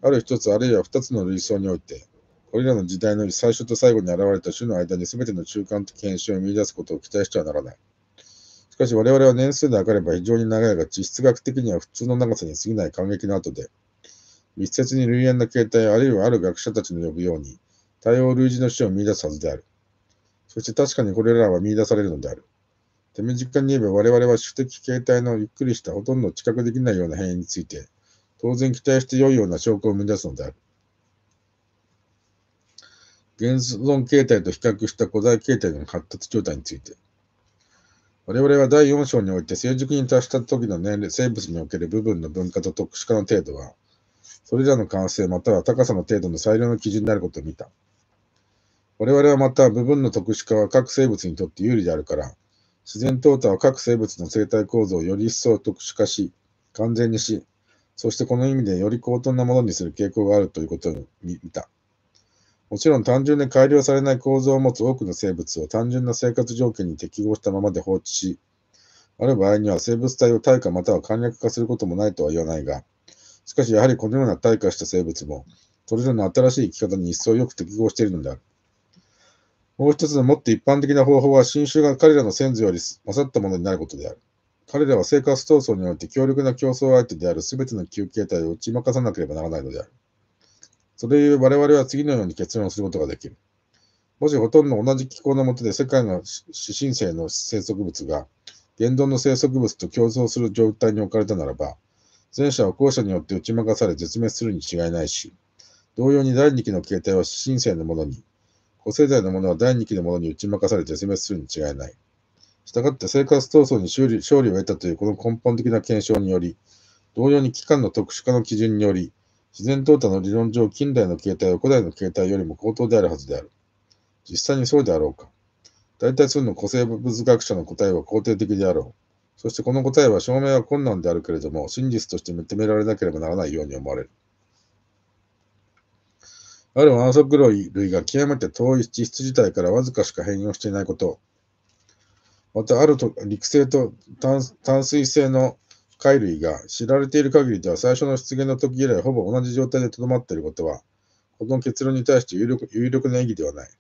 ある一つあるいは二つの類想において、これらの時代の最初と最後に現れた種の間に全ての中間的変身を見出すことを期待してはならない。しかし我々は年数で測れば非常に長いが、地質学的には普通の長さに過ぎない感激の後で、密接に類縁な形態あるいはある学者たちの呼ぶように、対応類似の種を見出すはずである。そして確かにこれらは見出されるのである。手短に言えば我々は主的形態のゆっくりしたほとんど知覚できないような変異について、当然期待して良いような証拠を見出すのである。現存形態と比較した古代形態の発達状態について。我々は第4章において成熟に達した時の年齢、生物における部分の分化と特殊化の程度は、それらの完成または高さの程度の最良の基準であることを見た。我々はまた部分の特殊化は各生物にとって有利であるから、自然淘汰は各生物の生態構造をより一層特殊化し、完全にし、そしてこの意味でより高等なものにする傾向があるということを見た。もちろん単純で改良されない構造を持つ多くの生物を単純な生活条件に適合したままで放置し、ある場合には生物体を対価または簡略化することもないとは言わないが、しかしやはりこのような退化した生物も、それぞれの新しい生き方に一層よく適合しているのである。もう一つのもっと一般的な方法は、新種が彼らの先祖より勝ったものになることである。彼らは生活闘争において強力な競争相手である全ての旧形態を打ち負かさなければならないのである。それゆえ我々は次のように結論をすることができる。もしほとんど同じ気候の下で世界の死神性の生息物が現存の生息物と競争する状態に置かれたならば、前者は後者によって打ち負かされ絶滅するに違いないし、同様に第二期の形態は死神性のものに、補正代のものは第二期のものに打ち負かされ絶滅するに違いない。したがって生活闘争に勝利を得たというこの根本的な検証により、同様に期間の特殊化の基準により、自然淘汰の理論上、近代の形態は古代の形態よりも高等であるはずである。実際にそうであろうか。大体数の古生物学者の答えは肯定的であろう。そしてこの答えは証明は困難であるけれども、真実として認められなければならないように思われる。ある安ンソクロイ類が極めて遠い地質自体からわずかしか変容していないこと、またあると陸性と淡水性の貝類が知られている限りでは最初の出現の時以来ほぼ同じ状態でとどまっていることは、この結論に対して有力有力な意義ではない。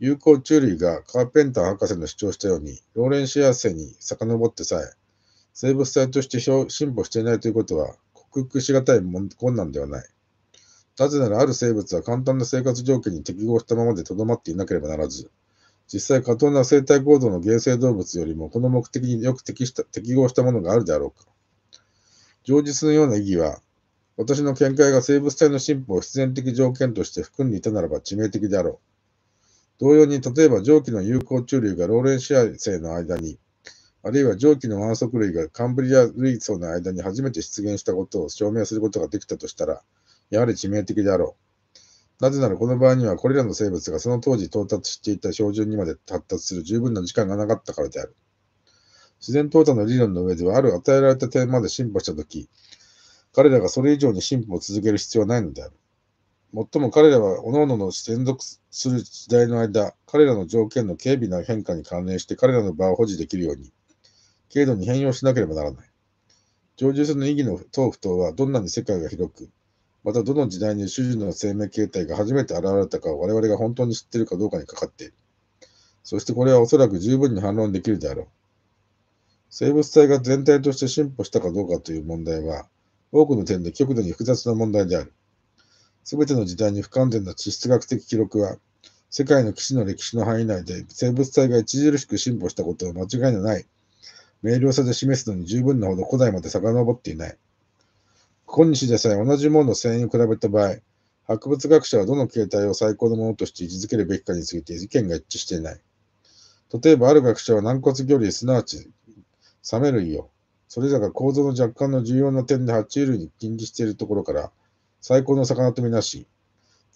有効虫類がカーペンター博士の主張したように、ローレンシア世に遡ってさえ、生物体として進歩していないということは、克服しがたい困難ではない。なぜならある生物は簡単な生活条件に適合したままでとどまっていなければならず、実際、過当な生態行動の原生動物よりも、この目的によく適した適合したものがあるであろうか。上実のような意義は、私の見解が生物体の進歩を必然的条件として含んでいたならば致命的であろう。同様に、例えば蒸気の有効中流がローレンシア生の間に、あるいは蒸気の安息類がカンブリア類層の間に初めて出現したことを証明することができたとしたら、やはり致命的であろう。なぜならこの場合にはこれらの生物がその当時到達していた標準にまで発達する十分な時間がなかったからである。自然淘汰の理論の上ではある与えられた点まで進歩したとき、彼らがそれ以上に進歩を続ける必要はないのである。もっとも彼らは各々の専続する時代の間、彼らの条件の軽微な変化に関連して彼らの場を保持できるように、軽度に変容しなければならない。常住する意義の等不党はどんなに世界が広く、またどの時代に主人の生命形態が初めて現れたかを我々が本当に知っているかどうかにかかっている。そしてこれはおそらく十分に反論できるであろう。生物体が全体として進歩したかどうかという問題は、多くの点で極度に複雑な問題である。すべての時代に不完全な地質学的記録は、世界の基地の歴史の範囲内で生物体が著しく進歩したことは間違いのない、明瞭さで示すのに十分なほど古代まで遡っていない。今日でさえ同じものを繊維を比べた場合、博物学者はどの形態を最高のものとして位置づけるべきかについて意見が一致していない。例えば、ある学者は軟骨魚類、すなわちサメ類を、それらが構造の若干の重要な点で爬虫類に近似しているところから、最高の魚とみなし、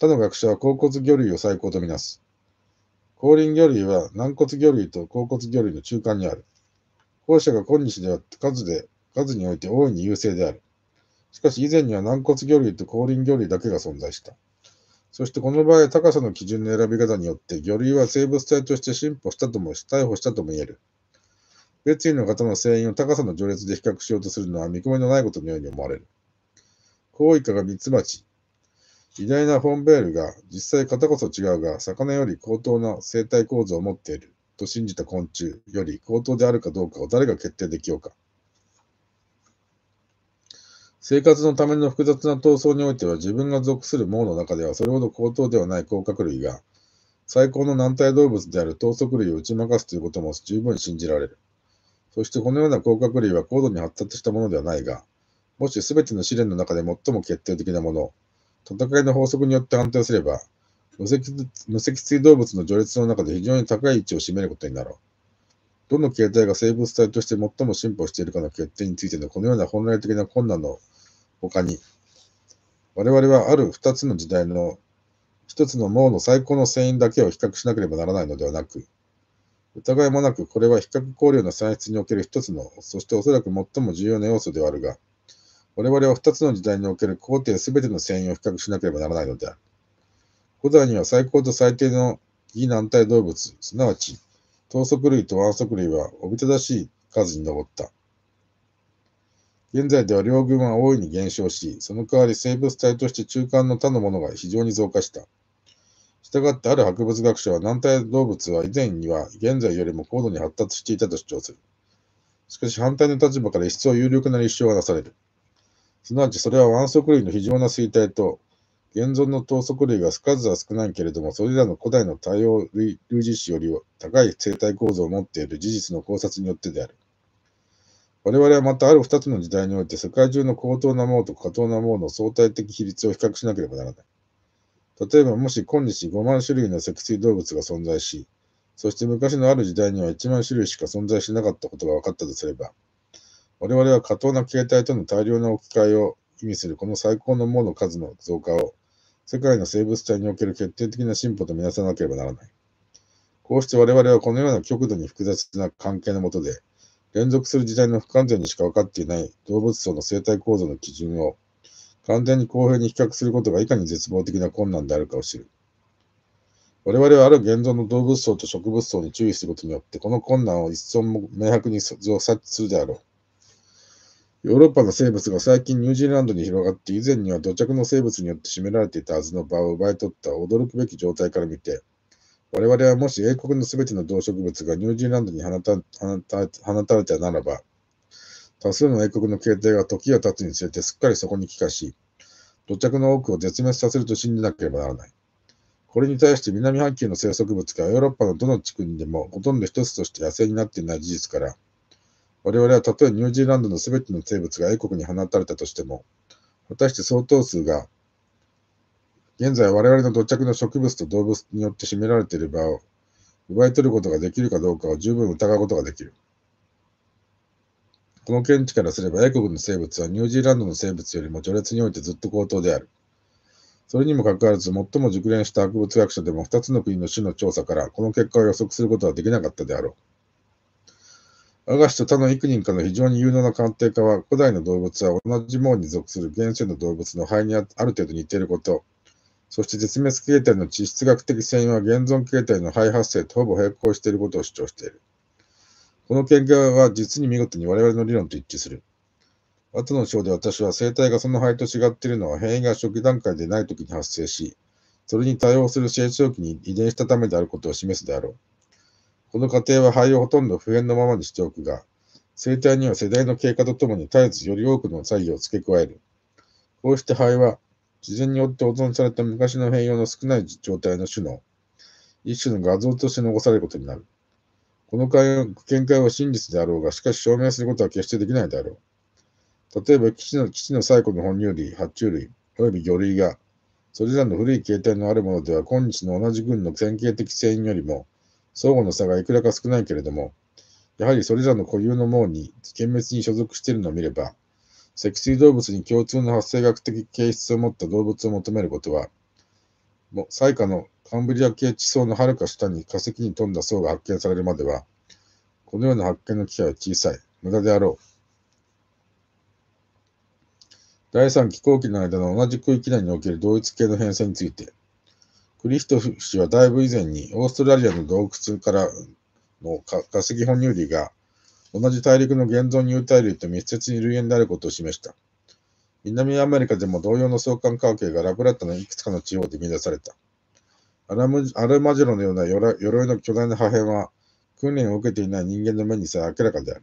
他の学者は甲骨魚類を最高とみなす。後輪魚類は軟骨魚類と甲骨魚類の中間にある。後者が今日では数で、数において大いに優勢である。しかし以前には軟骨魚類と後輪魚類だけが存在した。そしてこの場合、高さの基準の選び方によって魚類は生物体として進歩したともし、逮捕したとも言える。別位の方の声援を高さの序列で比較しようとするのは見込みのないことのように思われる。高位下がミツバチ。偉大なフォンベールが実際型こそ違うが、魚より高等な生態構造を持っていると信じた昆虫より高等であるかどうかを誰が決定できようか。生活のための複雑な闘争においては自分が属する網の中ではそれほど高等ではない甲殻類が最高の軟体動物である等速類を打ち負かすということも十分信じられる。そしてこのような甲殻類は高度に発達したものではないが、もし全ての試練の中で最も決定的なもの、戦いの法則によって判定すれば、無脊無脊椎動物の序列の中で非常に高い位置を占めることになろう。どの形態が生物体として最も進歩しているかの決定についてのこのような本来的な困難の他に、我々はある二つの時代の一つの網の最高の船員だけを比較しなければならないのではなく、疑いもなくこれは比較考慮の算出における一つの、そしておそらく最も重要な要素ではあるが、我々は二つの時代における皇帝すべての船員を比較しなければならないのである。古代には最高と最低の非軟体動物、すなわち、等足類と腕足類はおびただしい数に上った。現在では両軍は大いに減少し、その代わり生物体として中間の他のものが非常に増加した。従ってある博物学者は軟体動物は以前には現在よりも高度に発達していたと主張する。しかし反対の立場から一層有力な立証がなされる。すなわちそれは腕足類の非常な衰退と、現存の等速類が数は少ないけれども、それらの古代の太陽類類似種より高い生態構造を持っている事実の考察によってである。我々はまたある二つの時代において世界中の高等なのと下等なもの相対的比率を比較しなければならない。例えばもし今日5万種類の脊椎動物が存在し、そして昔のある時代には1万種類しか存在しなかったことが分かったとすれば、我々は過当な形態との大量の置き換えを意味するこの最高のもの数の増加を世界の生物体における決定的な進歩と見なさなければならない。こうして我々はこのような極度に複雑な関係のもとで、連続する時代の不完全にしか分かっていない動物層の生態構造の基準を完全に公平に比較することがいかに絶望的な困難であるかを知る。我々はある現存の動物層と植物層に注意することによって、この困難を一層も明白に察知するであろう。ヨーロッパの生物が最近ニュージーランドに広がって、以前には土着の生物によって占められていたはずの場を奪い取った驚くべき状態から見て、我々はもし英国のすべての動植物がニュージーランドに放た放たれたならば、多数の英国の形態が時が経つにつれてすっかりそこに帰化し、土着の多くを絶滅させると信じなければならない。これに対して南半球の生息物がヨーロッパのどの地区にでもほとんど一つとして野生になっていない事実から、我々はたとえニュージーランドのすべての生物が英国に放たれたとしても、果たして相当数が現在我々の土着の植物と動物によって占められている場を奪い取ることができるかどうかを十分疑うことができる。この見地からすれば、英国の生物はニュージーランドの生物よりも序列においてずっと高等である。それにもかかわらず、最も熟練した博物学者でも2つの国の種の調査から、この結果を予測することはできなかったであろう。アガシと他の幾人かの非常に有能な鑑定家は、古代の動物は同じ門に属する現世の動物の肺にある程度似ていることそして絶滅形態の地質学的遷移は現存形態の肺発生とほぼ並行していることを主張している。この研究は実に見事に我々の理論と一致する。後の章で私は生態がその肺と違っているのは変異が初期段階でない時に発生し、それに対応する成長期に遺伝したためであることを示すであろう。この過程は肺をほとんど不変のままにしておくが、生態には世代の経過とともに絶えずより多くの作業を付け加える。こうして肺は自然によって保存された昔の変容の少ない状態の種の、一種の画像として残されることになる。この見解は真実であろうが、しかし証明することは決してできないであろう。例えば、基地の基地の最古の哺乳類、爬虫類、及び魚類が、それらの古い形態のあるものでは、今日の同じ群の典型的性因よりも、相互の差がいくらか少ないけれども、やはりそれらの固有の網に、厳密に所属しているのを見れば、脊椎動物に共通の発生学的形質を持った動物を求めることは、最下のカンブリア系地層のはるか下に化石に富んだ層が発見されるまでは、このような発見の機会は小さい、無駄であろう。第3気候期の間の同じ区域内における同一系の変遷について、クリストフ氏はだいぶ以前にオーストラリアの洞窟からの化石哺乳類が同じ大陸の現存有体類と密接に類縁であることを示した。南アメリカでも同様の相関関係がラブラッタのいくつかの地方で見出された。アラムアルマジロのような鎧の巨大な破片は、訓練を受けていない人間の目にさえ明らかである。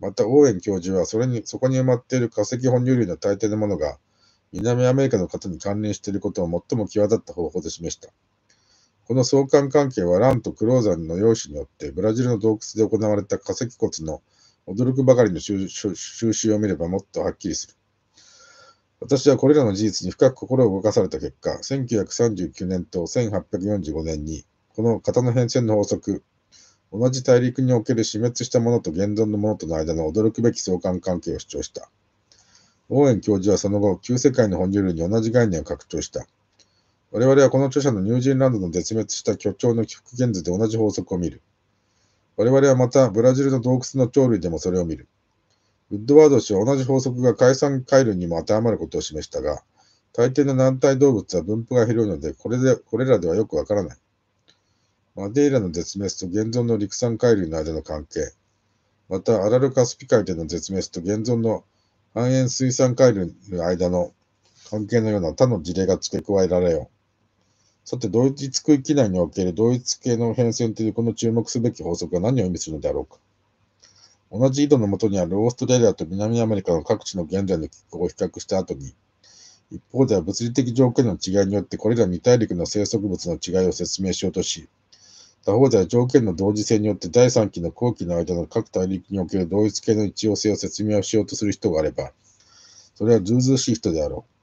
また、オーエン教授は、それに、そこに埋まっている化石哺乳類の大抵のものが、南アメリカの方に関連していることを最も際立った方法で示した。この相関関係はランとクローザンの用紙によってブラジルの洞窟で行われた化石骨の驚くばかりの収集を見ればもっとはっきりする。私はこれらの事実に深く心を動かされた結果、1939年と1845年に、この型の変遷の法則、同じ大陸における死滅したものと現存のものとの間の驚くべき相関関係を主張した。オーエン教授はその後、旧世界の哺乳類に同じ概念を拡張した。我々はこの著者のニュージーランドの絶滅した巨鳥の極限図で同じ法則を見る。我々はまたブラジルの洞窟の鳥類でもそれを見る。ウッドワード氏は同じ法則が解散回類にも当てはまることを示したが、大抵の軟体動物は分布が広いので、これでこれらではよくわからない。マデイラの絶滅と現存の陸産海類の間の関係、またアラルカスピ海での絶滅と現存の半円水産海類の間の関係のような他の事例が付け加えられよう。さて、同一区域内における同一系の変遷というこの注目すべき法則は何を意味するのであろうか。同じ緯度のもとにあるオーストラリアと南アメリカの各地の現在の気候を比較した後に、一方では物理的条件の違いによってこれら二大陸の生息物の違いを説明しようとし、他方では条件の同時性によって第3期の後期の間の各大陸における同一系の一様性を説明をしようとする人があれば、それはズーズーしい人であろう。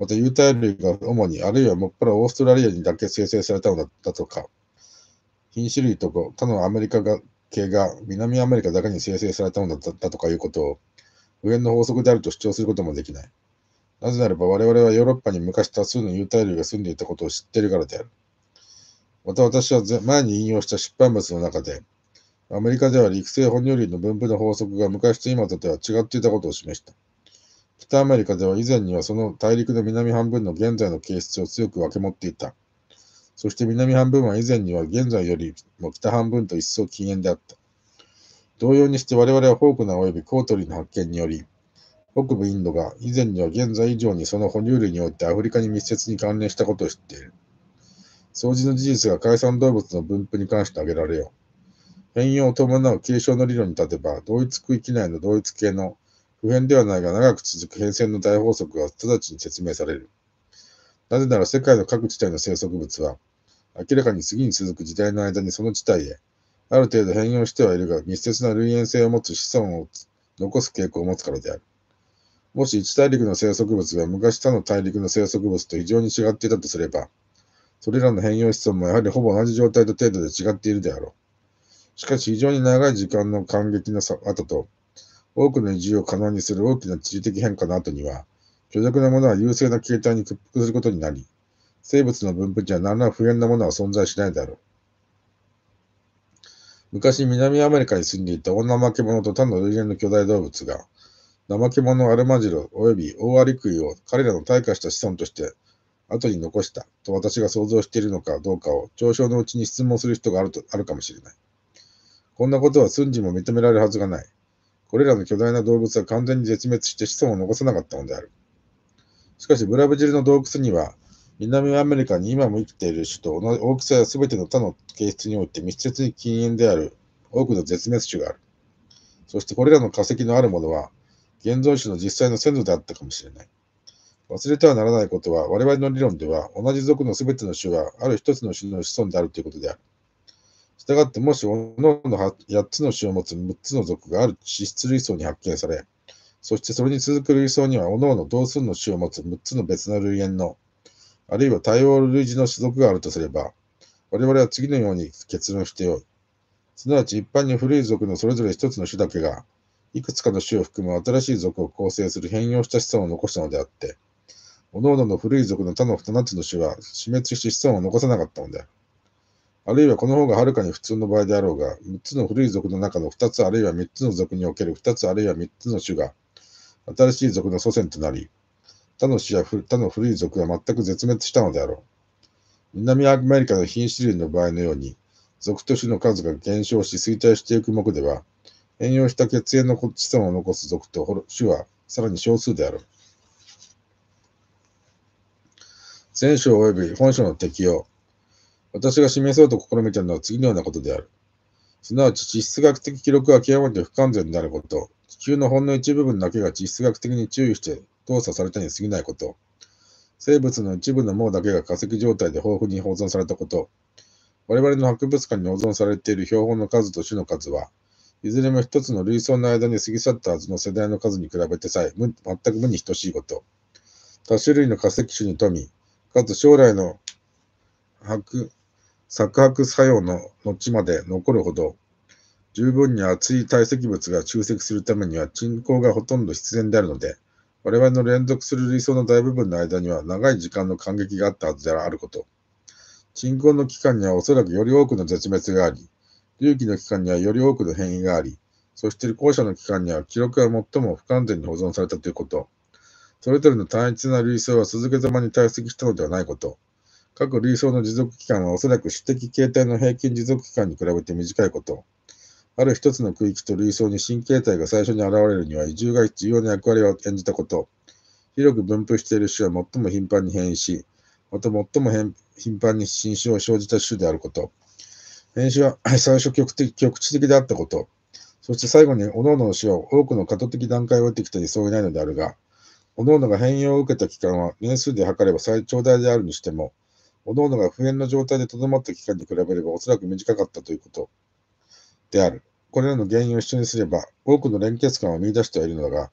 また有袋類が主に、あるいはもっぱらオーストラリアにだけ生成されたのだとか、品種類とか他のアメリカが系が南アメリカだけに生成されたのだだとかいうことを、上の法則であると主張することもできない。なぜならば我々はヨーロッパに昔多数の有袋類が住んでいたことを知っているからである。また私は前に引用した出版物の中で、アメリカでは陸生哺乳類の分布の法則が昔と今とでは違っていたことを示した。北アメリカでは以前にはその大陸の南半分の現在の形質を強く分け持っていた。そして南半分は以前には現在よりも北半分と一層禁煙であった。同様にして我々はフォークナー及びコートリーの発見により、北部インドが以前には現在以上にその哺乳類においてアフリカに密接に関連したことを知っている。掃除の事実が海産動物の分布に関して挙げられよう。変容を伴う継承の理論に立てば、同一区域内の同一系の不変ではないが長く続く変遷の大法則は直ちに説明される。なぜなら世界の各地帯の生息物は、明らかに次に続く時代の間にその地帯へ、ある程度変容してはいるが、密接な類縁性を持つ子孫を残す傾向を持つからである。もし一大陸の生息物が昔他の大陸の生息物と非常に違っていたとすれば、それらの変容子孫もやはりほぼ同じ状態と程度で違っているであろう。しかし非常に長い時間の感激の後と、多くの移住を可能にする大きな地理的変化の後には、巨弱なものは優勢な形態に屈服することになり、生物の分布には何ら不変なものは存在しないだろう。昔、南アメリカに住んでいた大怠けと他の類似の巨大動物が、怠け者アルマジロ及び大アリクイを彼らの退化した子孫として後に残したと私が想像しているのかどうかを嘲笑のうちに質問する人があるとあるかもしれない。こんなことは瞬時も認められるはずがない。これらの巨大な動物は完全に絶滅して子孫を残さなかったのである。しかし、ブラブジルの洞窟には、南アメリカに今も生きている種と大きさや全ての他の形質において密接に禁煙である多くの絶滅種がある。そしてこれらの化石のあるものは、現存種の実際の先祖であったかもしれない。忘れてはならないことは、我々の理論では、同じ族の全ての種は、ある一つの種の子孫であるということである。したがって、もし、おのおの8つの種を持つ6つの属がある地質類層に発見され、そしてそれに続く類層には、おのおの同数の種を持つ6つの別の類縁の、あるいは対応類似の種族があるとすれば、我々は次のように結論してよい。すなわち一般に古い族のそれぞれ1つの種だけが、いくつかの種を含む新しい族を構成する変容した子孫を残したのであって、各々の古い族の他の2つの種は死滅し子孫を残さなかったのである。あるいはこの方がはるかに普通の場合であろうが、6つの古い属の中の2つあるいは3つの属における2つあるいは3つの種が、新しい属の祖先となり、他の種や他の古い属は全く絶滅したのであろう。南アメリカの品種類の場合のように、属と種の数が減少し衰退していく目では、変容した血縁の子孫を残す属と種はさらに少数である。前章及び本書の適用。私が示そうと試みたのは次のようなことである。すなわち地質学的記録は極めて不完全であること、地球のほんの一部分だけが地質学的に注意して動作されたに過ぎないこと、生物の一部の網だけが化石状態で豊富に保存されたこと、我々の博物館に保存されている標本の数と種の数は、いずれも一つの類想の間に過ぎ去ったはずの世代の数に比べてさえ全く無に等しいこと、多種類の化石種に富み、かつ将来の博錯白作用の後まで残るほど、十分に厚い堆積物が集積するためには沈降がほとんど必然であるので、我々の連続する理想の大部分の間には長い時間の感激があったはずであること。鎮魂の期間にはおそらくより多くの絶滅があり、隆起の期間にはより多くの変異があり、そして後者の期間には記録が最も不完全に保存されたということ。それぞれの単一な類想は続けざまに堆積したのではないこと。各類想の持続期間はおそらく主的形態の平均持続期間に比べて短いこと。ある一つの区域と類想に新形態が最初に現れるには移住が重要な役割を演じたこと。広く分布している種は最も頻繁に変異し、また最も頻繁に新種を生じた種であること。変種は [COUGHS] 最初局的局地的であったこと。そして最後に、各々の種を多くの過渡的段階を得てきたに相違ないのであるが、各々が変容を受けた期間は年数で測れば最長大であるにしても、おのおのが不縁の状態でとどまった期間に比べればおそらく短かったということである。これらの原因を一緒にすれば、多くの連結感を見出してはいるのだが、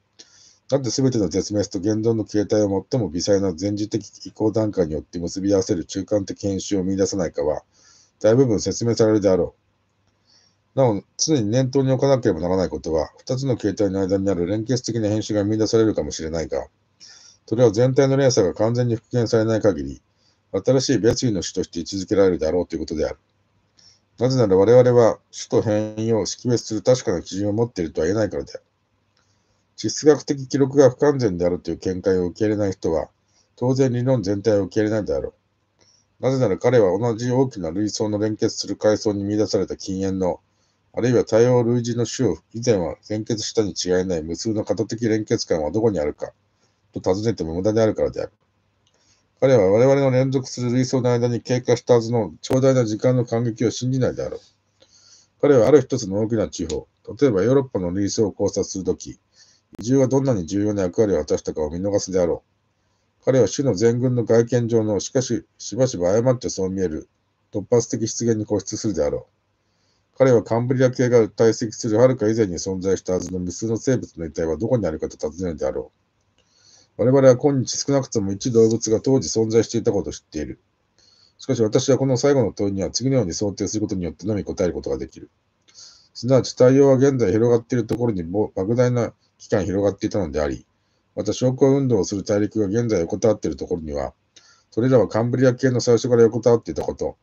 なぜ全ての絶滅と現存の形態を最も微細な前時的移行段階によって結び合わせる中間的編集を見出さないかは、大部分説明されるであろう。なお、常に念頭に置かなければならないことは、2つの形態の間にある連結的な編集が見出されるかもしれないが、それは全体の連鎖が完全に復元されない限り、新しい別位の主として位置づけられるだろうということである。なぜなら我々は種と変容を識別する確かな基準を持っているとは言えないからである。地質学的記録が不完全であるという見解を受け入れない人は、当然理論全体を受け入れないであろう。なぜなら彼は同じ大きな類層の連結する階層に見出された禁煙の、あるいは多様類似の種を以前は連結したに違いない無数の型的連結感はどこにあるか、と尋ねても無駄であるからである。彼は我々の連続する類想の間に経過したはずの長大な時間の感激を信じないであろう。彼はある一つの大きな地方、例えばヨーロッパの類想を考察するとき、移住はどんなに重要な役割を果たしたかを見逃すであろう。彼は主の全軍の外見上の、しかし、しばしば誤ってそう見える、突発的出現に固執するであろう。彼はカンブリア系が堆積するはるか以前に存在したはずの無数の生物の遺体はどこにあるかと尋ねるであろう。我々は今日少なくとも一動物が当時存在していたことを知っている。しかし私はこの最後の問いには次のように想定することによってのみ答えることができる。すなわち対応は現在広がっているところに莫大な期間広がっていたのであり、また証拠運動をする大陸が現在横たわっているところには、それらはカンブリア系の最初から横たわっていたこと、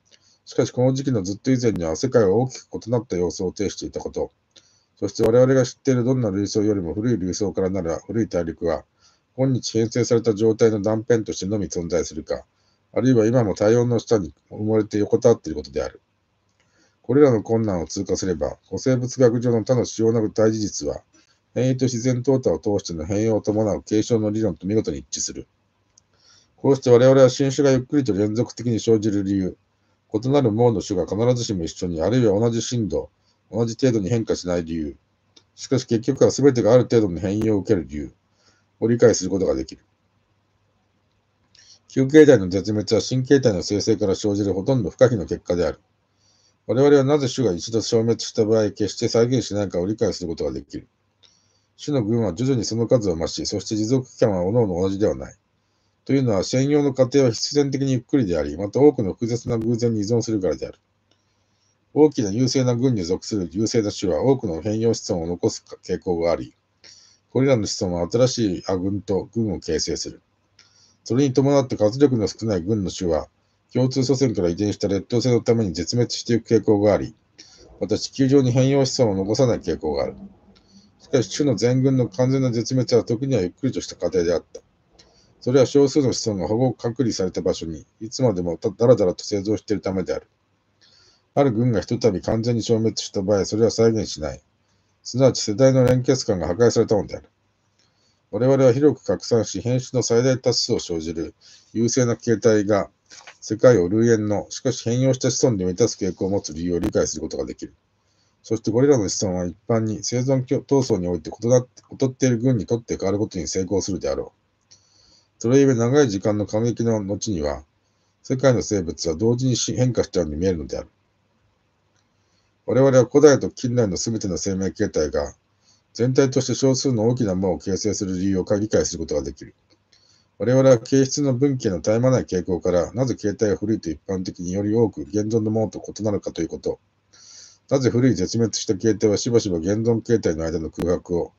しかしこの時期のずっと以前には世界は大きく異なった様相を呈していたこと、そして我々が知っているどんな類想よりも古い類想からなら古い大陸は、今日編成された状態の断片としてのみ存在するか、あるいは今も体温の下に埋もれて横たわっていることである。これらの困難を通過すれば、古生物学上の他の主要な具体事実は、変異と自然淘汰を通しての変容を伴う継承の理論と見事に一致する。こうして我々は新種がゆっくりと連続的に生じる理由、異なる網の種が必ずしも一緒に、あるいは同じ深度、同じ程度に変化しない理由、しかし結局は全てがある程度の変容を受ける理由、を理解することができる。旧形態の絶滅は新形態の生成から生じるほとんど不可避の結果である。我々はなぜ種が一度消滅した場合、決して再現しないかを理解することができる。種の群は徐々にその数を増し、そして持続期間は各々同じではない。というのは、専用の過程は必然的にゆっくりであり、また多くの複雑な偶然に依存するからである。大きな優勢な群に属する優勢な種は多くの変容子孫を残す傾向があり、これらの子孫は新しいア軍と軍を形成する。それに伴って活力の少ない軍の種は、共通祖先から遺伝した劣等性のために絶滅していく傾向があり、また地球上に変容子孫を残さない傾向がある。しかし、種の全軍の完全な絶滅は時にはゆっくりとした過程であった。それは少数の子孫が保護隔離された場所にいつまでもだらだらと製造しているためである。ある軍がひとたび完全に消滅した場合、それは再現しない。すなわち世代の連結感が破壊されたのである。我々は広く拡散し、変種の最大多数を生じる優勢な形態が世界を類縁の、しかし変容した子孫に満たす傾向を持つ理由を理解することができる。そしてこれらの子孫は一般に生存闘争において異なって劣っている軍にとって変わることに成功するであろう。それゆえ長い時間の感激の後には、世界の生物は同時に変化したように見えるのである。我々は古代と近代の全ての生命形態が全体として少数の大きなものを形成する理由を理解することができる。我々は形質の分岐の絶え間ない傾向から、なぜ形態が古いと一般的により多く現存のものと異なるかということ。なぜ古い絶滅した形態はしばしば現存形態の間の空白を、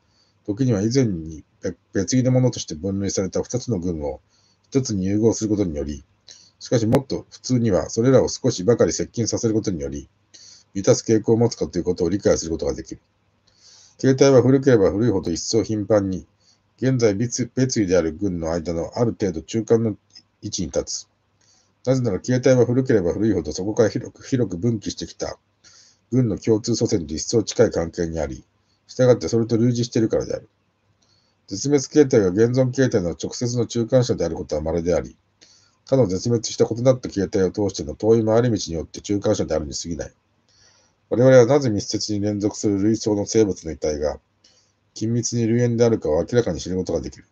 時には以前に別義のものとして分類された2つの群を1つに融合することにより、しかしもっと普通にはそれらを少しばかり接近させることにより、満たす傾向を持つかということを理解することができる。携帯は古ければ古いほど一層頻繁に、現在別位である軍の間のある程度中間の位置に立つ。なぜなら携帯は古ければ古いほどそこから広く広く分岐してきた軍の共通祖先と一層近い関係にあり、従ってそれと類似しているからである。絶滅形態が現存形態の直接の中間者であることは稀であり、他の絶滅した異なった形態を通しての遠い回り道によって中間者であるに過ぎない。我々はなぜ密接に連続する類想の生物の遺体が、緊密に類縁であるかを明らかに知ることができる。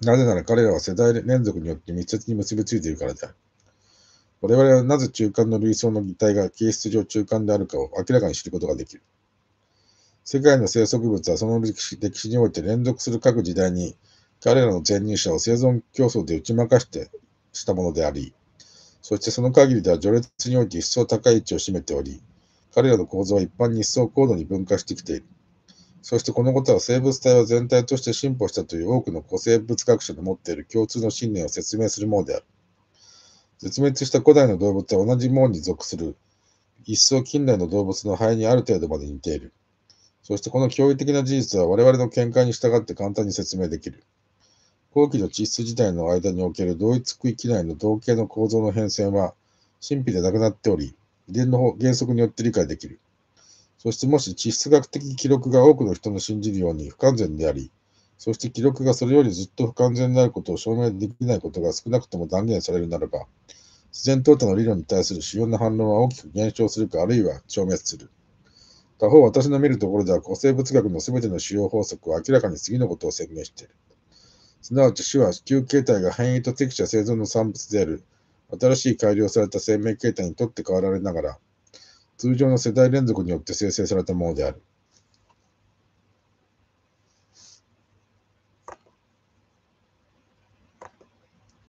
なぜなら彼らは世代連続によって密接に結びついているからである。我々はなぜ中間の類想の擬態が形質上中間であるかを明らかに知ることができる。世界の生息物はその歴史歴史において連続する各時代に彼らの前任者を生存競争で打ち負かしてしたものであり、そしてその限りでは序列において一層高い位置を占めており、彼らの構造は一般に一層高度に分化してきている。そしてこのことは生物体は全体として進歩したという多くの古生物学者の持っている共通の信念を説明するものである。絶滅した古代の動物は同じものに属する一層近代の動物の肺にある程度まで似ている。そしてこの驚異的な事実は我々の見解に従って簡単に説明できる。後期の地質時代の間における同一区域内の同型の構造の変遷は、神秘でなくなっており、遺伝の原則によって理解できる。そしてもし地質学的記録が多くの人の信じるように不完全であり、そして記録がそれよりずっと不完全であることを証明できないことが少なくとも断言されるならば、自然淘汰の理論に対する主要な反論は大きく減少するかあるいは消滅する。他方、私の見るところでは古生物学の全ての主要法則は明らかに次のことを宣言している。すなわち種は子宮形態が変異と適者生存の産物である、新しい改良された生命形態にとって変わられながら、通常の世代連続によって生成されたものである。